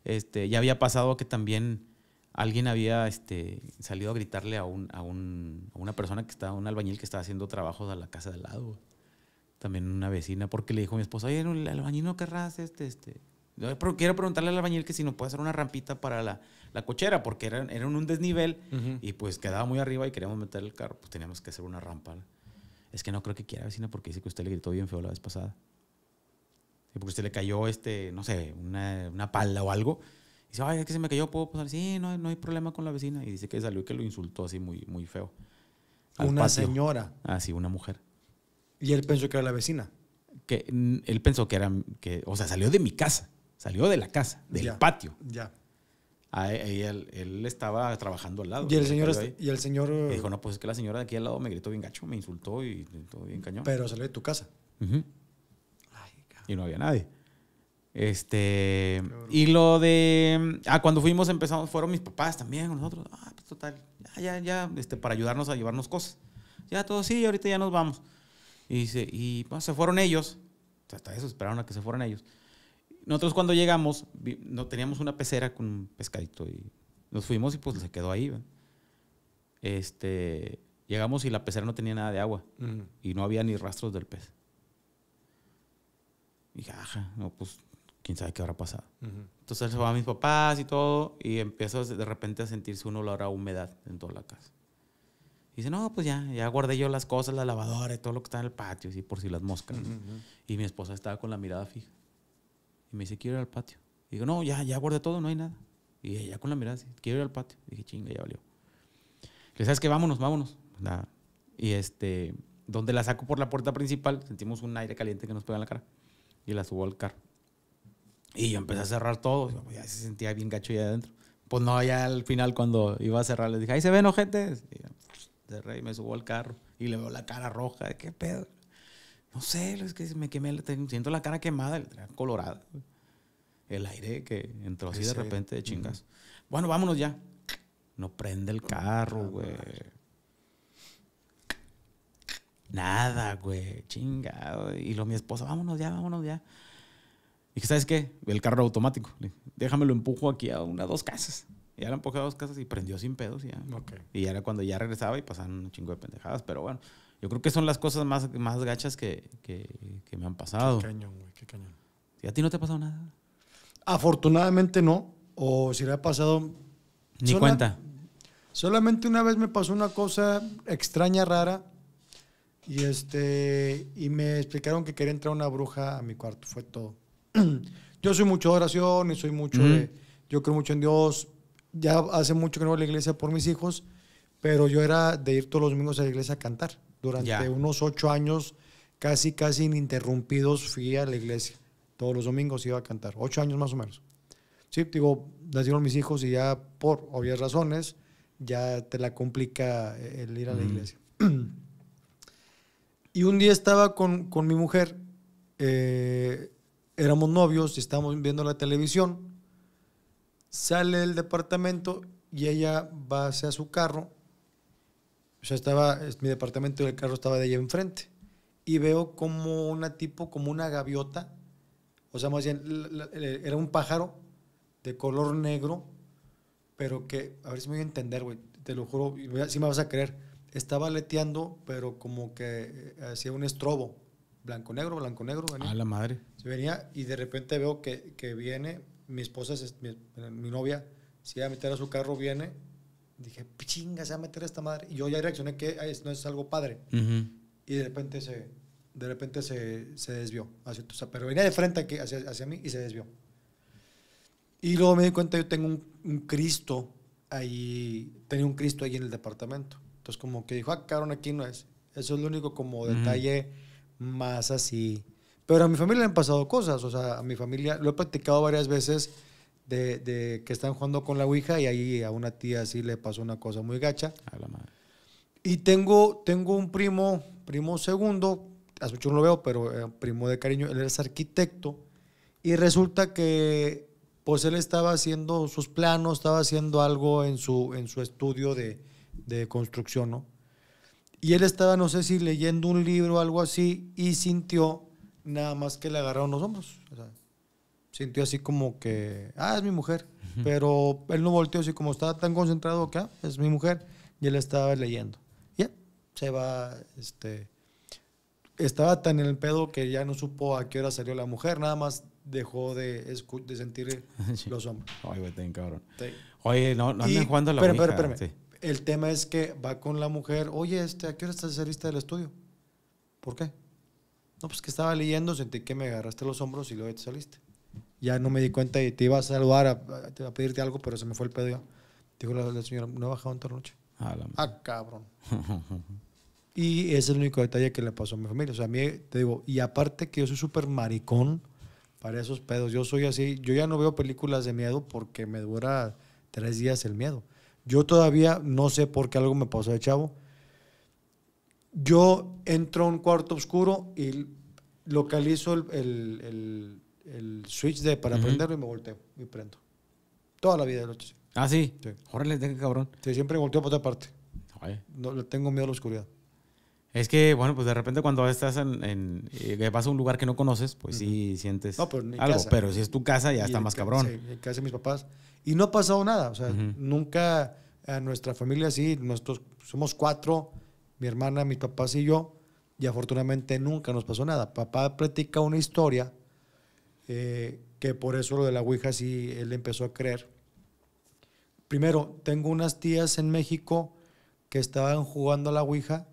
Este, ya había pasado que también alguien había este, salido a gritarle a, un, a, a, una persona que estaba, un albañil que estaba haciendo trabajos a la casa de al lado. También una vecina, porque le dijo a mi esposa, oye, el albañil no querrás este, este. quiero preguntarle al albañil que si no puede hacer una rampita para la, cochera, porque era, un desnivel y pues quedaba muy arriba y queríamos meter el carro, pues teníamos que hacer una rampa. Es que no creo que quiera, vecina, porque dice que usted le gritó bien feo la vez pasada porque se le cayó, este, no sé, una, una pala o algo. Y dice, ay, es que se me cayó, puedo pasar. Sí, no, no hay problema con la vecina. Y dice que salió y que lo insultó así muy, muy feo. Una señora. Ah, sí, una mujer. Y él pensó que era la vecina. Que él pensó que era, que, o sea, salió de mi casa, salió de la casa, del patio. Ya. él, estaba trabajando al lado. Y el señor. y el señor. dijo, no, pues es que la señora de aquí al lado me gritó bien gacho, me insultó y todo bien cañón. Pero salió de tu casa. Ajá y no había nadie. Este. Y lo de. Ah, cuando fuimos empezamos, fueron mis papás también con nosotros. Ah, pues total. Ya, ya, ya. Este, para ayudarnos a llevarnos cosas. Ya todo, sí, ahorita ya nos vamos. Y se, y, pues, se fueron ellos. Hasta eso esperaron a que se fueran ellos. Nosotros cuando llegamos, no teníamos una pecera con un pescadito y nos fuimos y pues se quedó ahí. Este, llegamos y la pecera no tenía nada de agua y no había ni rastros del pez. Y dije, ajá, no, pues quién sabe qué habrá pasado. Entonces se a mis papás y todo, y empiezo de repente a sentirse un olor a humedad en toda la casa. Y dice, no, pues ya, ya guardé yo las cosas, la lavadora y todo lo que está en el patio, así por si las moscas. Y mi esposa estaba con la mirada fija. Y me dice, quiero ir al patio. Y digo, no, ya, ya guardé todo, no hay nada. Y ella con la mirada así, quiero ir al patio. dije, chinga, ya valió. Le sabes que vámonos, vámonos. Y este, donde la saco por la puerta principal, sentimos un aire caliente que nos pega en la cara y la subo al carro. Y yo empecé a cerrar todo, ya se sentía bien gacho ya adentro. Pues no, ya al final cuando iba a cerrar le dije, ahí se ven ojetes. Y rey cerré y me subo al carro y le veo la cara roja, ¿qué pedo? No sé, es que me quemé, siento la cara quemada, colorada. El aire que entró así de repente de chingas. Bueno, vámonos ya. No prende el carro, güey. Nada, güey, chingado. Y lo mi esposa, vámonos ya, vámonos ya. Y ¿sabes qué? El carro automático. déjamelo, Déjame lo empujo aquí a una, dos casas. Y ya lo empujé a dos casas y prendió sin pedos y ya. Y era cuando ya regresaba y pasaban un chingo de pendejadas. Pero bueno, yo creo que son las cosas más, más gachas que, me han pasado. Qué cañón, güey, qué cañón. ¿Y a ti no te ha pasado nada? Afortunadamente no. O si le ha pasado... Ni cuenta. Solamente una vez me pasó una cosa extraña, rara y, este, y me explicaron que quería entrar una bruja a mi cuarto, fue todo. yo soy mucho de oración y soy mucho de, yo creo mucho en Dios. Ya hace mucho que no voy a la iglesia por mis hijos, pero yo era de ir todos los domingos a la iglesia a cantar. Durante unos ocho años, casi, casi ininterrumpidos, fui a la iglesia. Todos los domingos iba a cantar, ocho años más o menos. Sí, digo, nacieron mis hijos y ya por obvias razones, ya te la complica el ir a la iglesia iglesia. Y un día estaba con, mi mujer, eh, éramos novios y estábamos viendo la televisión. Sale el departamento y ella va hacia su carro. O sea, estaba, mi departamento y el carro estaba de ella enfrente. Y veo como una tipo, como una gaviota. O sea, más bien, eh, era un pájaro de color negro, pero que, a ver si me voy a entender, güey, te lo juro, si me vas a creer estaba leteando, pero como que eh, hacía un estrobo. Blanco negro, blanco negro. A la madre. Se venía y de repente veo que, que viene, mi esposa, mi, eh, mi, novia, se iba a meter a su carro, viene. Dije, pichinga, se va a meter a esta madre. Y yo ya reaccioné que no es algo padre. Y de repente se, de repente se, se desvió. pero venía de frente hacia, hacia, mí y se desvió. Y luego me di cuenta, yo tengo un, un Cristo ahí, tenía un Cristo ahí en el departamento. Entonces, como que dijo, ah, cabrón, aquí no es. Eso es lo único como detalle más así. Pero a mi familia le han pasado cosas. O sea, a mi familia, lo he platicado varias veces de, que están jugando con la Ouija y ahí a una tía sí le pasó una cosa muy gacha. A la madre. Y tengo, tengo un primo, primo segundo, hace mucho no lo veo, pero eh, primo de cariño, él es arquitecto. Y resulta que, pues él estaba haciendo sus planos, estaba haciendo algo en su, en su estudio de, de construcción, ¿no? Y él estaba, no sé si leyendo un libro o algo así, y sintió nada más que le agarraron los hombros. sintió así como que, ah, es mi mujer. Pero él no volteó así como estaba tan concentrado que, es mi mujer. Y él estaba leyendo. y se va, este... Estaba tan en el pedo que ya no supo a qué hora salió la mujer, nada más dejó de, sentir los hombros. Ay, güey, cabrón. Oye, no, no andan jugando la pero, el tema es que va con la mujer, oye, este, ¿a qué hora estás saliste del estudio? ¿Por qué? No, pues que estaba leyendo, sentí que me agarraste los hombros y luego te saliste. Ya no me di cuenta y te iba a saludar, a, a pedirte algo, pero se me fue el pedo Dijo la, señora, no he bajado en noche. ah, cabrón. y ese es el único detalle que le pasó a mi familia. O sea, a mí, te digo, y aparte que yo soy súper maricón para esos pedos. Yo soy así, yo ya no veo películas de miedo porque me dura tres días el miedo. Yo todavía no sé por qué algo me pasó de chavo. Yo entro a un cuarto oscuro y localizo el, switch de para prenderlo y me volteo y prendo. Toda la vida de noche. Ah, sí. sí. Órale, qué cabrón. Sí, siempre volteo por otra parte. No, le tengo miedo a la oscuridad. Es que, bueno, pues de repente cuando estás en, eh, vas a un lugar que no conoces, pues sí sientes pero pues algo. Pero si es tu casa, ya está más cabrón. Sí, en casa de mis papás. Y no ha pasado nada. O sea, nunca a eh, nuestra familia sí, nosotros somos cuatro, mi hermana, mis papás y yo, y afortunadamente nunca nos pasó nada. Papá practica una historia eh, que por eso lo de la Ouija sí él empezó a creer. Primero, tengo unas tías en México que estaban jugando a la Ouija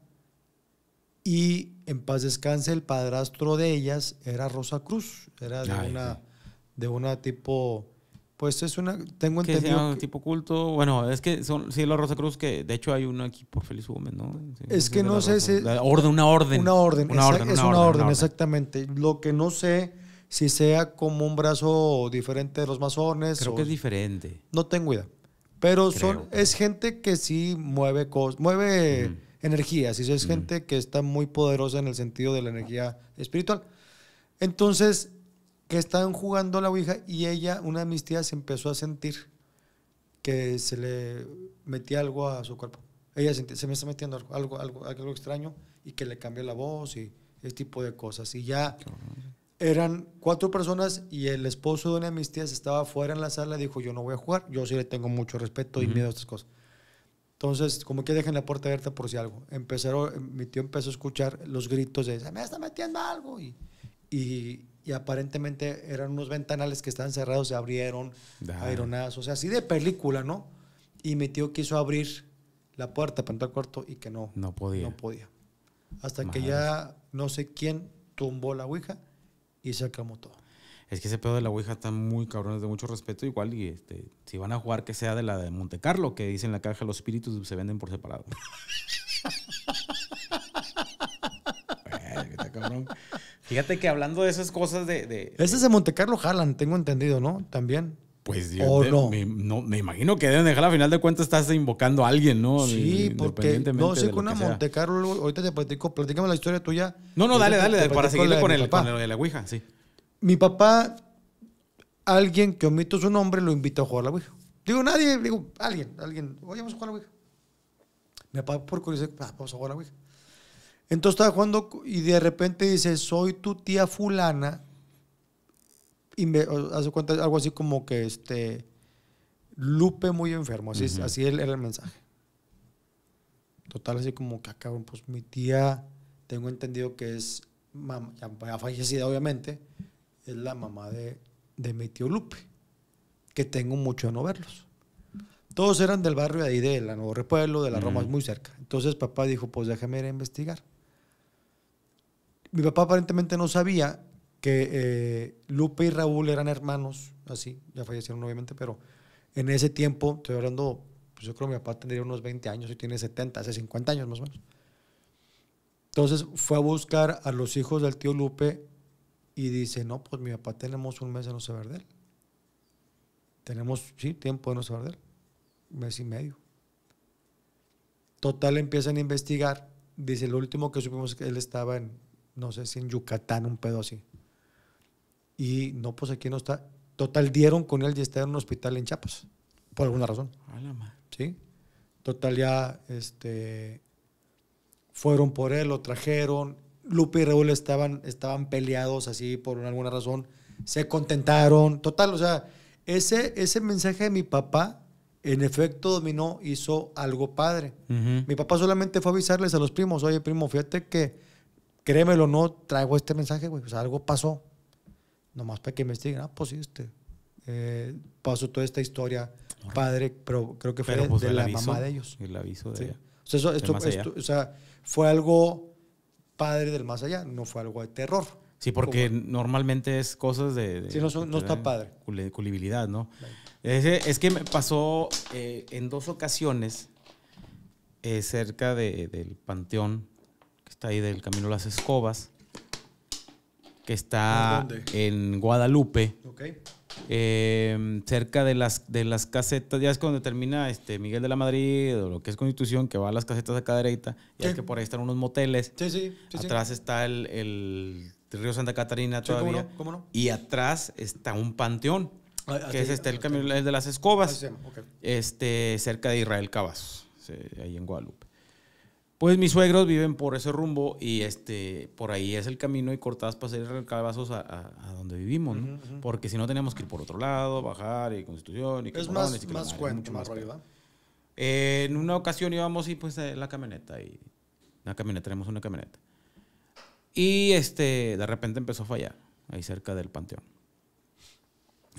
y en paz descanse el padrastro de ellas era Rosa Cruz, era de, una, de una tipo pues es una, tengo que entendido. un tipo culto, bueno, es que son, sí, la Rosa Cruz, que de hecho hay uno aquí por Feliz Gómez, ¿no? es que no sé si. una orden. Una orden, orden es una, orden, exactamente. Lo que no sé si sea como un brazo diferente de los masones. Creo que es diferente. No tengo idea. Pero son, es gente que sí mueve cosas, mueve energías, es gente que está muy poderosa en el sentido de la energía espiritual. Entonces, que estaban jugando la Ouija y ella, una de mis tías, empezó a sentir que se le metía algo a su cuerpo. Ella sentía, se me está metiendo algo, algo, algo, extraño y que le cambió la voz y ese tipo de cosas. Y ya eran cuatro personas y el esposo de una de mis tías estaba fuera en la sala y dijo, yo no voy a jugar, yo sí le tengo mucho respeto y miedo a estas cosas. Entonces, como que dejen la puerta abierta por si algo. Empezaron, mi tío empezó a escuchar los gritos de, se me está metiendo algo. y, y aparentemente eran unos ventanales que estaban cerrados, se abrieron, aeronazos, o sea, así de película, ¿no? Y mi tío quiso abrir la puerta para entrar al cuarto y que no. No podía. Hasta que ya no sé quién tumbó la ouija y se acabó todo. Es que ese pedo de la ouija está muy es de mucho respeto igual y este, si van a jugar que sea de la de Monte Carlo, que dicen la caja los espíritus se venden por separado. bueno, cabrón. Fíjate que hablando de esas cosas de. de Ese es de Montecarlo Jalan, tengo entendido, ¿no? También. Pues Dios. no. Me, no, me imagino que deben dejar, al final de cuentas estás invocando a alguien, ¿no? Sí, porque no sé, con una Monte Carlo, ahorita te platico, platícame la historia tuya. No, no, dale, dale, para seguirle con, el, de la Ouija, sí. Mi papá, alguien que omito su nombre, lo invitó a jugar a la Ouija. Digo, nadie, digo, alguien, alguien, oye, vamos a jugar a la Ouija. Mi papá, por curiosidad, dice, ah, vamos a jugar a la Ouija. Entonces estaba jugando y de repente dice, soy tu tía fulana. Y hace cuenta algo así como que este Lupe muy enfermo, así, así era el mensaje. Total, así como que acaban, ah, pues mi tía, tengo entendido que es, mamá, ya, fallecida obviamente, es la mamá de, de mi tío Lupe, que tengo mucho de no verlos. Todos eran del barrio de ahí, de la Nuevo Repueblo, de la Roma, es muy cerca. Entonces papá dijo, pues déjame ir a investigar mi papá aparentemente no sabía que eh, Lupe y Raúl eran hermanos, así, ya fallecieron obviamente, pero en ese tiempo, estoy hablando, pues yo creo que mi papá tendría unos 20 años y tiene 70, hace 50 años más o menos. Entonces fue a buscar a los hijos del tío Lupe y dice, no, pues mi papá tenemos un mes de no saber de él. Tenemos, sí, tiempo de no saber de él, mes y medio. Total, empiezan a investigar. Dice, lo último que supimos es que él estaba en, no sé si en Yucatán, un pedo así. Y no, pues aquí no está. Total, dieron con él y está en un hospital en Chiapas, por alguna razón. Sí. Total, ya este, fueron por él, lo trajeron. Lupe y Raúl estaban, estaban peleados así por alguna razón. Se contentaron. Total, o sea, ese, ese mensaje de mi papá, en efecto, dominó, hizo algo padre. Mi papá solamente fue a avisarles a los primos, oye, primo, fíjate que créemelo o no, traigo este mensaje, güey. O sea, algo pasó. Nomás para que investiguen. Ah, pues sí, este. Eh, pasó toda esta historia, padre, pero creo que fue pues, de, la mamá de ellos. El aviso de ella. fue algo padre del más allá, no fue algo de terror. Sí, porque normalmente es cosas de... sí, no, está padre. Culibilidad, ¿no? Es, que me pasó eh, en dos ocasiones eh, cerca del panteón ahí del Camino Las Escobas, que está en Guadalupe. Eh, cerca de las, de las casetas, ya es cuando termina este Miguel de la Madrid o lo que es Constitución, que va a las casetas acá derecha, y es que por ahí están unos moteles. atrás está el, río Santa Catarina todavía. Y atrás está un panteón, ah, ah, que es este, el, camino, de las escobas, ah, este, cerca de Israel Cavazos, ahí en Guadalupe. Pues mis suegros viven por ese rumbo y este, por ahí es el camino y cortadas para hacer calabazos a, donde vivimos, Porque si no teníamos que ir por otro lado, bajar y Constitución y Es más, cuento, más, eh, En una ocasión íbamos y pues la camioneta y una camioneta, tenemos una camioneta. Y este, de repente empezó a fallar ahí cerca del panteón.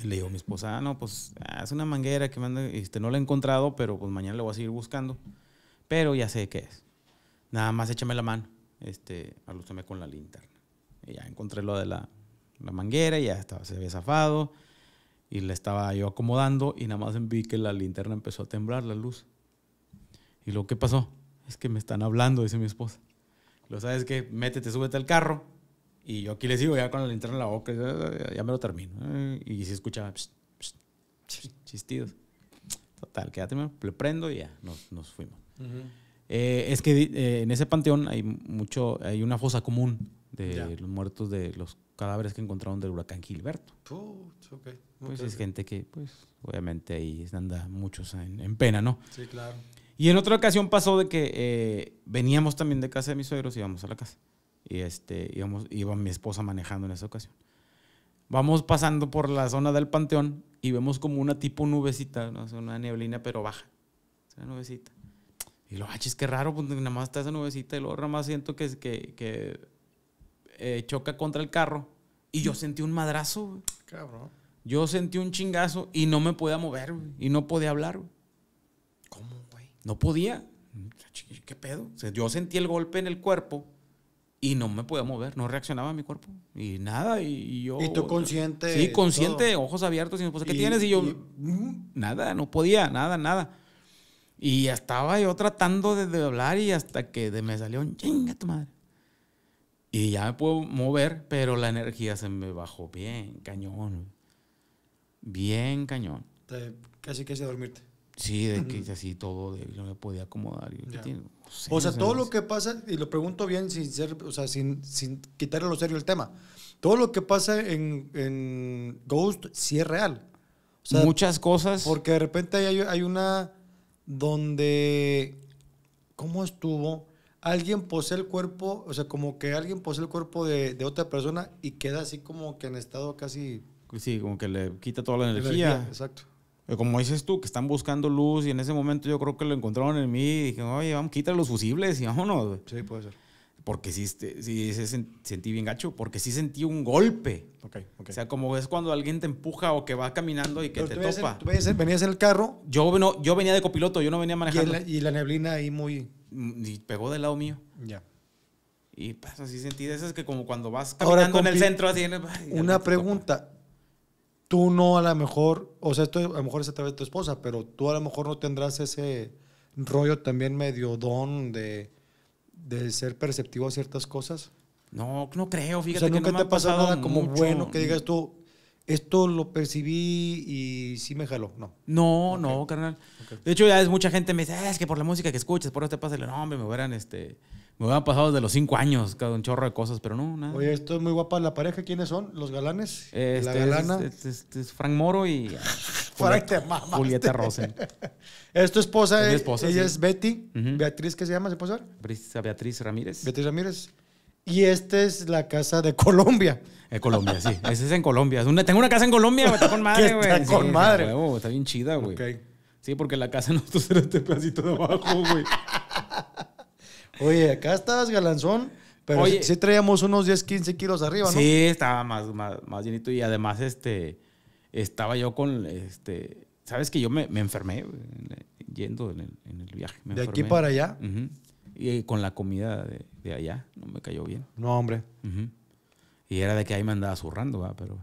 le digo a mi esposa, ah, no, pues ah, es una manguera que manda, este, no la he encontrado, pero pues mañana la voy a seguir buscando. Pero ya sé qué es nada más échame la mano, este, alúzame con la linterna. ya encontré lo de la, la manguera, y ya estaba, se había zafado y la estaba yo acomodando y nada más vi que la linterna empezó a temblar, la luz. Y lo que pasó? Es que me están hablando, dice mi esposa. Lo sabes que métete, súbete al carro y yo aquí le sigo ya con la linterna en la boca, ya me lo termino. ¿eh? Y si escuchaba chistidos. Total, quédate, le prendo y ya nos, fuimos. Eh, es que eh, en ese panteón hay mucho, hay una fosa común de los muertos de los cadáveres que encontraron del huracán Gilberto. Pues es gente que, pues, obviamente ahí anda muchos en, pena, ¿no? Sí, claro. Y en otra ocasión pasó de que eh, veníamos también de casa de mis suegros y íbamos a la casa. Y este, íbamos, iba mi esposa manejando en esa ocasión. Vamos pasando por la zona del panteón y vemos como una tipo nubecita, ¿no? una neblina pero baja. Una nubecita. Y lo, ah, es raro, pues nada más está esa nubecita y luego nada más siento que, que, eh, choca contra el carro. Y yo sentí un madrazo, Cabrón. Yo sentí un chingazo y no me podía mover, Y no podía hablar, ¿Cómo, güey? No podía. ¿Qué pedo? yo sentí el golpe en el cuerpo y no me podía mover, no reaccionaba a mi cuerpo. Y nada, y, yo. ¿Y tú consciente? Sí, consciente, ojos abiertos. Y me ¿qué tienes? Y yo, mm, nada, no podía, nada, nada. Y estaba yo tratando de, hablar y hasta que de, me salió un chinga tu madre. Y ya me puedo mover, pero la energía se me bajó bien, cañón. Bien cañón. casi casi a dormirte. Sí, de que así todo, de, no me podía acomodar. o sea, todo lo que pasa, y lo pregunto bien sin ser, o sea, sin, sin quitarle lo serio el tema. Todo lo que pasa en, en Ghost sí es real. Muchas cosas. Porque de repente hay una donde, ¿cómo estuvo? Alguien posee el cuerpo, o sea, como que alguien posee el cuerpo de, otra persona y queda así como que en estado casi... Sí, como que le quita toda la energía. exacto. Eh, como dices tú, que están buscando luz y en ese momento yo creo que lo encontraron en mí y dije, oye, vamos, quita los fusibles y vámonos. Sí, puede ser porque sí, este, sentí bien gacho, porque sí sentí un golpe. Okay, O sea, como es cuando alguien te empuja o que va caminando y que te topa. tú venías en el carro. Yo, no, yo venía de copiloto, yo no venía manejando. Y la, y la neblina ahí muy... Mm, y pegó del lado mío. Ya. Y pues así sentí de esas que como cuando vas caminando en el centro así... una pregunta. Tú no a lo mejor, o sea, esto a lo mejor es a través de tu esposa, pero tú a lo mejor no tendrás ese rollo también medio don de de ser perceptivo a ciertas cosas? No, no creo, fíjate. O sea, nunca no te ha pasado, nada como bueno que digas tú, esto lo percibí y sí me jaló, no. No, no, carnal. De hecho, ya es mucha gente me dice, ah, es que por la música que escuchas, por eso te pasa el nombre, me verán este me hubieran pasado desde los cinco años, cada un chorro de cosas, pero no, nada. Oye, esto es muy guapa la pareja. ¿Quiénes son? ¿Los galanes? Este, la este, galana. Este, este, este, es Frank Moro y. Julieta Rosen. es tu esposa. Es mi eh, Ella es Betty. Beatriz, ¿qué se llama? ¿Se puede saber? Beatriz Ramírez. Beatriz Ramírez. Y esta es la casa de Colombia. De Colombia, sí. Esa es en Colombia. tengo una casa en Colombia, Está con madre, güey. Está con madre. está bien chida, güey. Sí, porque la casa no está este pedacito de abajo, güey. Oye, acá estás, galanzón, pero sí, traíamos unos 10, 15 kilos arriba, ¿no? Sí, estaba más, más, más llenito y además este, estaba yo con, este, sabes que yo me, enfermé yendo en el, viaje. ¿De aquí para allá? Y con la comida de, de, allá, no me cayó bien. No, hombre. Y era de que ahí me andaba zurrando, ¿verdad? pero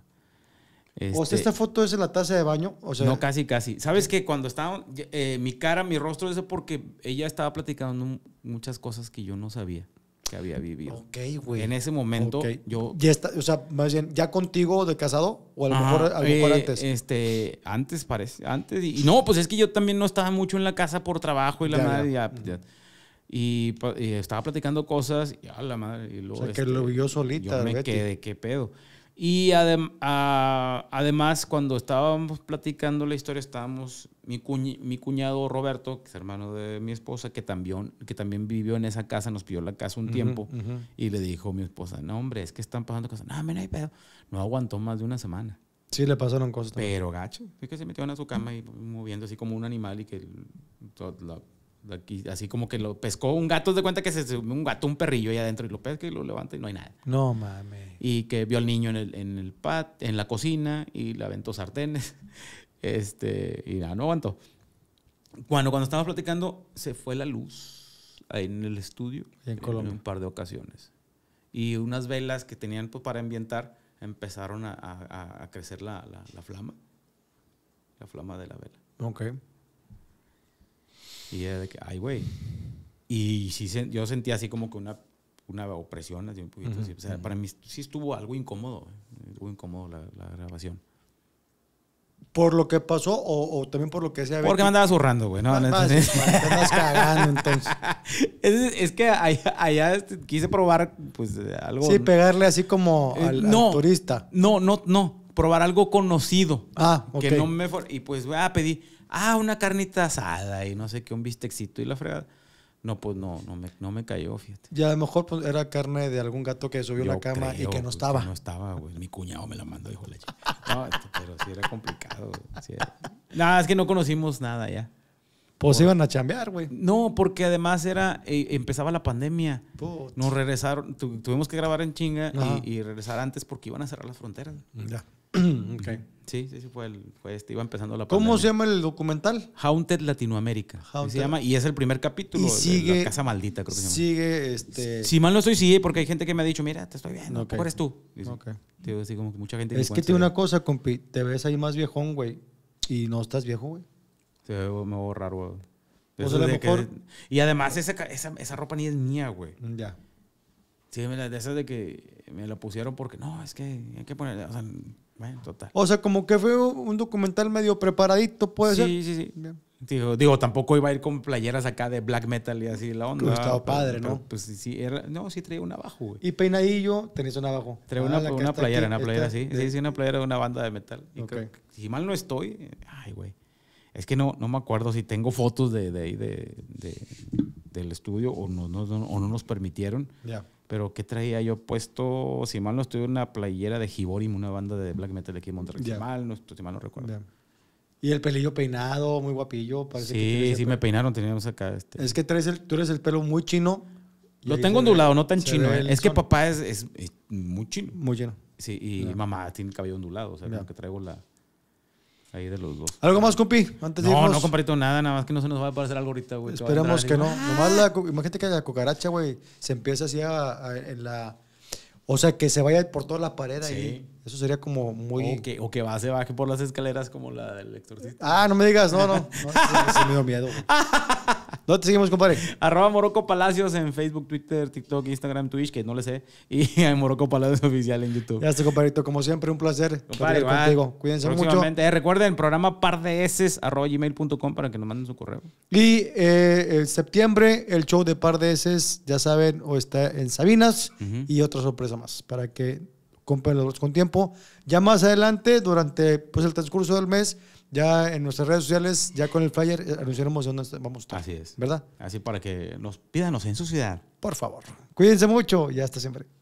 este, esta foto es en la taza de baño. O sea, no, casi, casi. ¿Sabes qué? Cuando estaba eh, mi cara, mi rostro, eso porque ella estaba platicando muchas cosas que yo no sabía que había vivido. Ok, güey. En ese momento yo... Ya está, o sea, más bien, ¿ya contigo de casado? O a lo mejor, a eh, antes. Este, antes parece, antes. Y, no, pues es que yo también no estaba mucho en la casa por trabajo y la madre. y, estaba platicando cosas y a la madre. Y luego, o sea, que este, lo vio solita. Yo me quedé, qué pedo. Y además, cuando estábamos platicando la historia, estábamos, mi, cuñado Roberto, que es hermano de mi esposa, que también, que también vivió en esa casa, nos pidió la casa un tiempo y le dijo a mi esposa, no hombre, es que están pasando cosas. No, no hay pedo. No aguantó más de una semana. Sí, le pasaron cosas. Pero gacho, es que se metieron a su cama y moviendo así como un animal y que así como que lo pescó un gato, de cuenta que se un gato, un perrillo ahí adentro y lo pesca y lo levanta y no hay nada. No mames. Y que vio al niño en el, en pat, en la cocina y le aventó sartenes. Este, y nada, no aguantó. Cuando, cuando estábamos platicando, se fue la luz ahí en el estudio. En, un par de ocasiones. Y unas velas que tenían pues, para ambientar empezaron a, crecer la, la, la flama. La flama de la vela. Ok. Y ay, güey. Y sí, yo sentía así como que una, una opresión, para mí sí estuvo algo incómodo, estuvo incómodo la, grabación. ¿Por lo que pasó o, también por lo que se había... Porque me andabas zurrando, güey. No, ah, no, ah, cagando, entonces. Es, que allá, este, quise probar, pues, algo. Sí, pegarle así como eh, al, no, turista. No, no, no. Probar algo conocido. Ah, ok. Que no me. Y pues, voy a ah, pedir ah, una carnita asada y no sé qué, un bistecito y la fregada. No, pues no, no me, no me cayó, fíjate. Ya a lo mejor pues, era carne de algún gato que subió la cama y que no pues, estaba. no estaba, güey. Mi cuñado me la mandó, hijo de No, pero sí era complicado. Nada, es que no conocimos nada ya. Pues iban a chambear, güey. No, porque además era, eh, empezaba la pandemia. Nos regresaron, tuvimos que grabar en chinga y, y, regresar antes porque iban a cerrar las fronteras. Ya. Sí, sí, sí, fue, el, este. Iba empezando la ¿Cómo se llama el documental? Haunted Latinoamérica. Se llama, y es el primer capítulo. Y sigue. casa maldita, creo que se llama. Sigue este. Si mal no estoy, sigue, porque hay gente que me ha dicho, mira, te estoy viendo, eres tú? Dice, que mucha gente. Es que tiene una cosa, compi. Te ves ahí más viejón, güey. Y no estás viejo, güey. me veo a güey. Y además, esa, ropa ni es mía, güey. Mm, ya. Sí, de esas de que me la pusieron porque no, es que hay que ponerla. O sea, o sea, como que fue un documental medio preparadito, puede ser. Sí, sí, sí. Digo, tampoco iba a ir con playeras acá de black metal y así la onda. No Estaba padre, ¿no? pues sí, era, no, sí traía una abajo, güey. Y peinadillo, tenés una abajo. Traía ah, una, una playera, una playera, sí. Sí, sí, una playera de una banda de metal. Y si mal no estoy, ay, güey. Es que no, no me acuerdo si tengo fotos de, ahí de, del estudio o no, no, nos permitieron. Ya pero ¿qué traía yo puesto? Si mal no estoy, una playera de Hiborim, una banda de black metal de aquí en Monterrey. Si, mal no, recuerdo. Y el pelillo peinado, muy guapillo. Parece sí, sí, me peinaron, teníamos acá. Este. Es que traes el, tú eres el pelo muy chino. Lo tengo ondulado, no tan chino. ¿eh? Es que papá es, es, muy chino. Muy lleno. Sí, y mamá tiene el cabello ondulado, o sea, como que traigo la... Ahí de los dos. ¿Algo más, compi? Antes no, no, comparito nada, nada más que no se nos va a aparecer algo ahorita, güey. Esperemos que no. Nomás la, imagínate que la cucaracha, güey, se empieza así a, en la. O sea, que se vaya por toda la pared sí. ahí. Eso sería como muy. O que, va, se baje por las escaleras como la del exorcista. Ah, no me digas, no, no. no me dio miedo. No te seguimos, compadre. Arroba Morocco Palacios en Facebook, Twitter, TikTok, Instagram, Twitch, que no le sé. Y hay Morocco Palacios Oficial en YouTube. Ya está, compadrito. Como siempre, un placer. Compadre, contigo. Cuídense mucho. Eh, recuerden, programa par de arroba gmail.com para que nos manden su correo. Y eh, en septiembre, el show de par de ya saben, o está en Sabinas y otra sorpresa más para que con tiempo. Ya más adelante, durante pues, el transcurso del mes, ya en nuestras redes sociales, ya con el flyer, eh, anunciaremos dónde vamos a estar. Así es. ¿Verdad? Así para que nos pídanos en su ciudad. Por favor. Cuídense mucho y hasta siempre.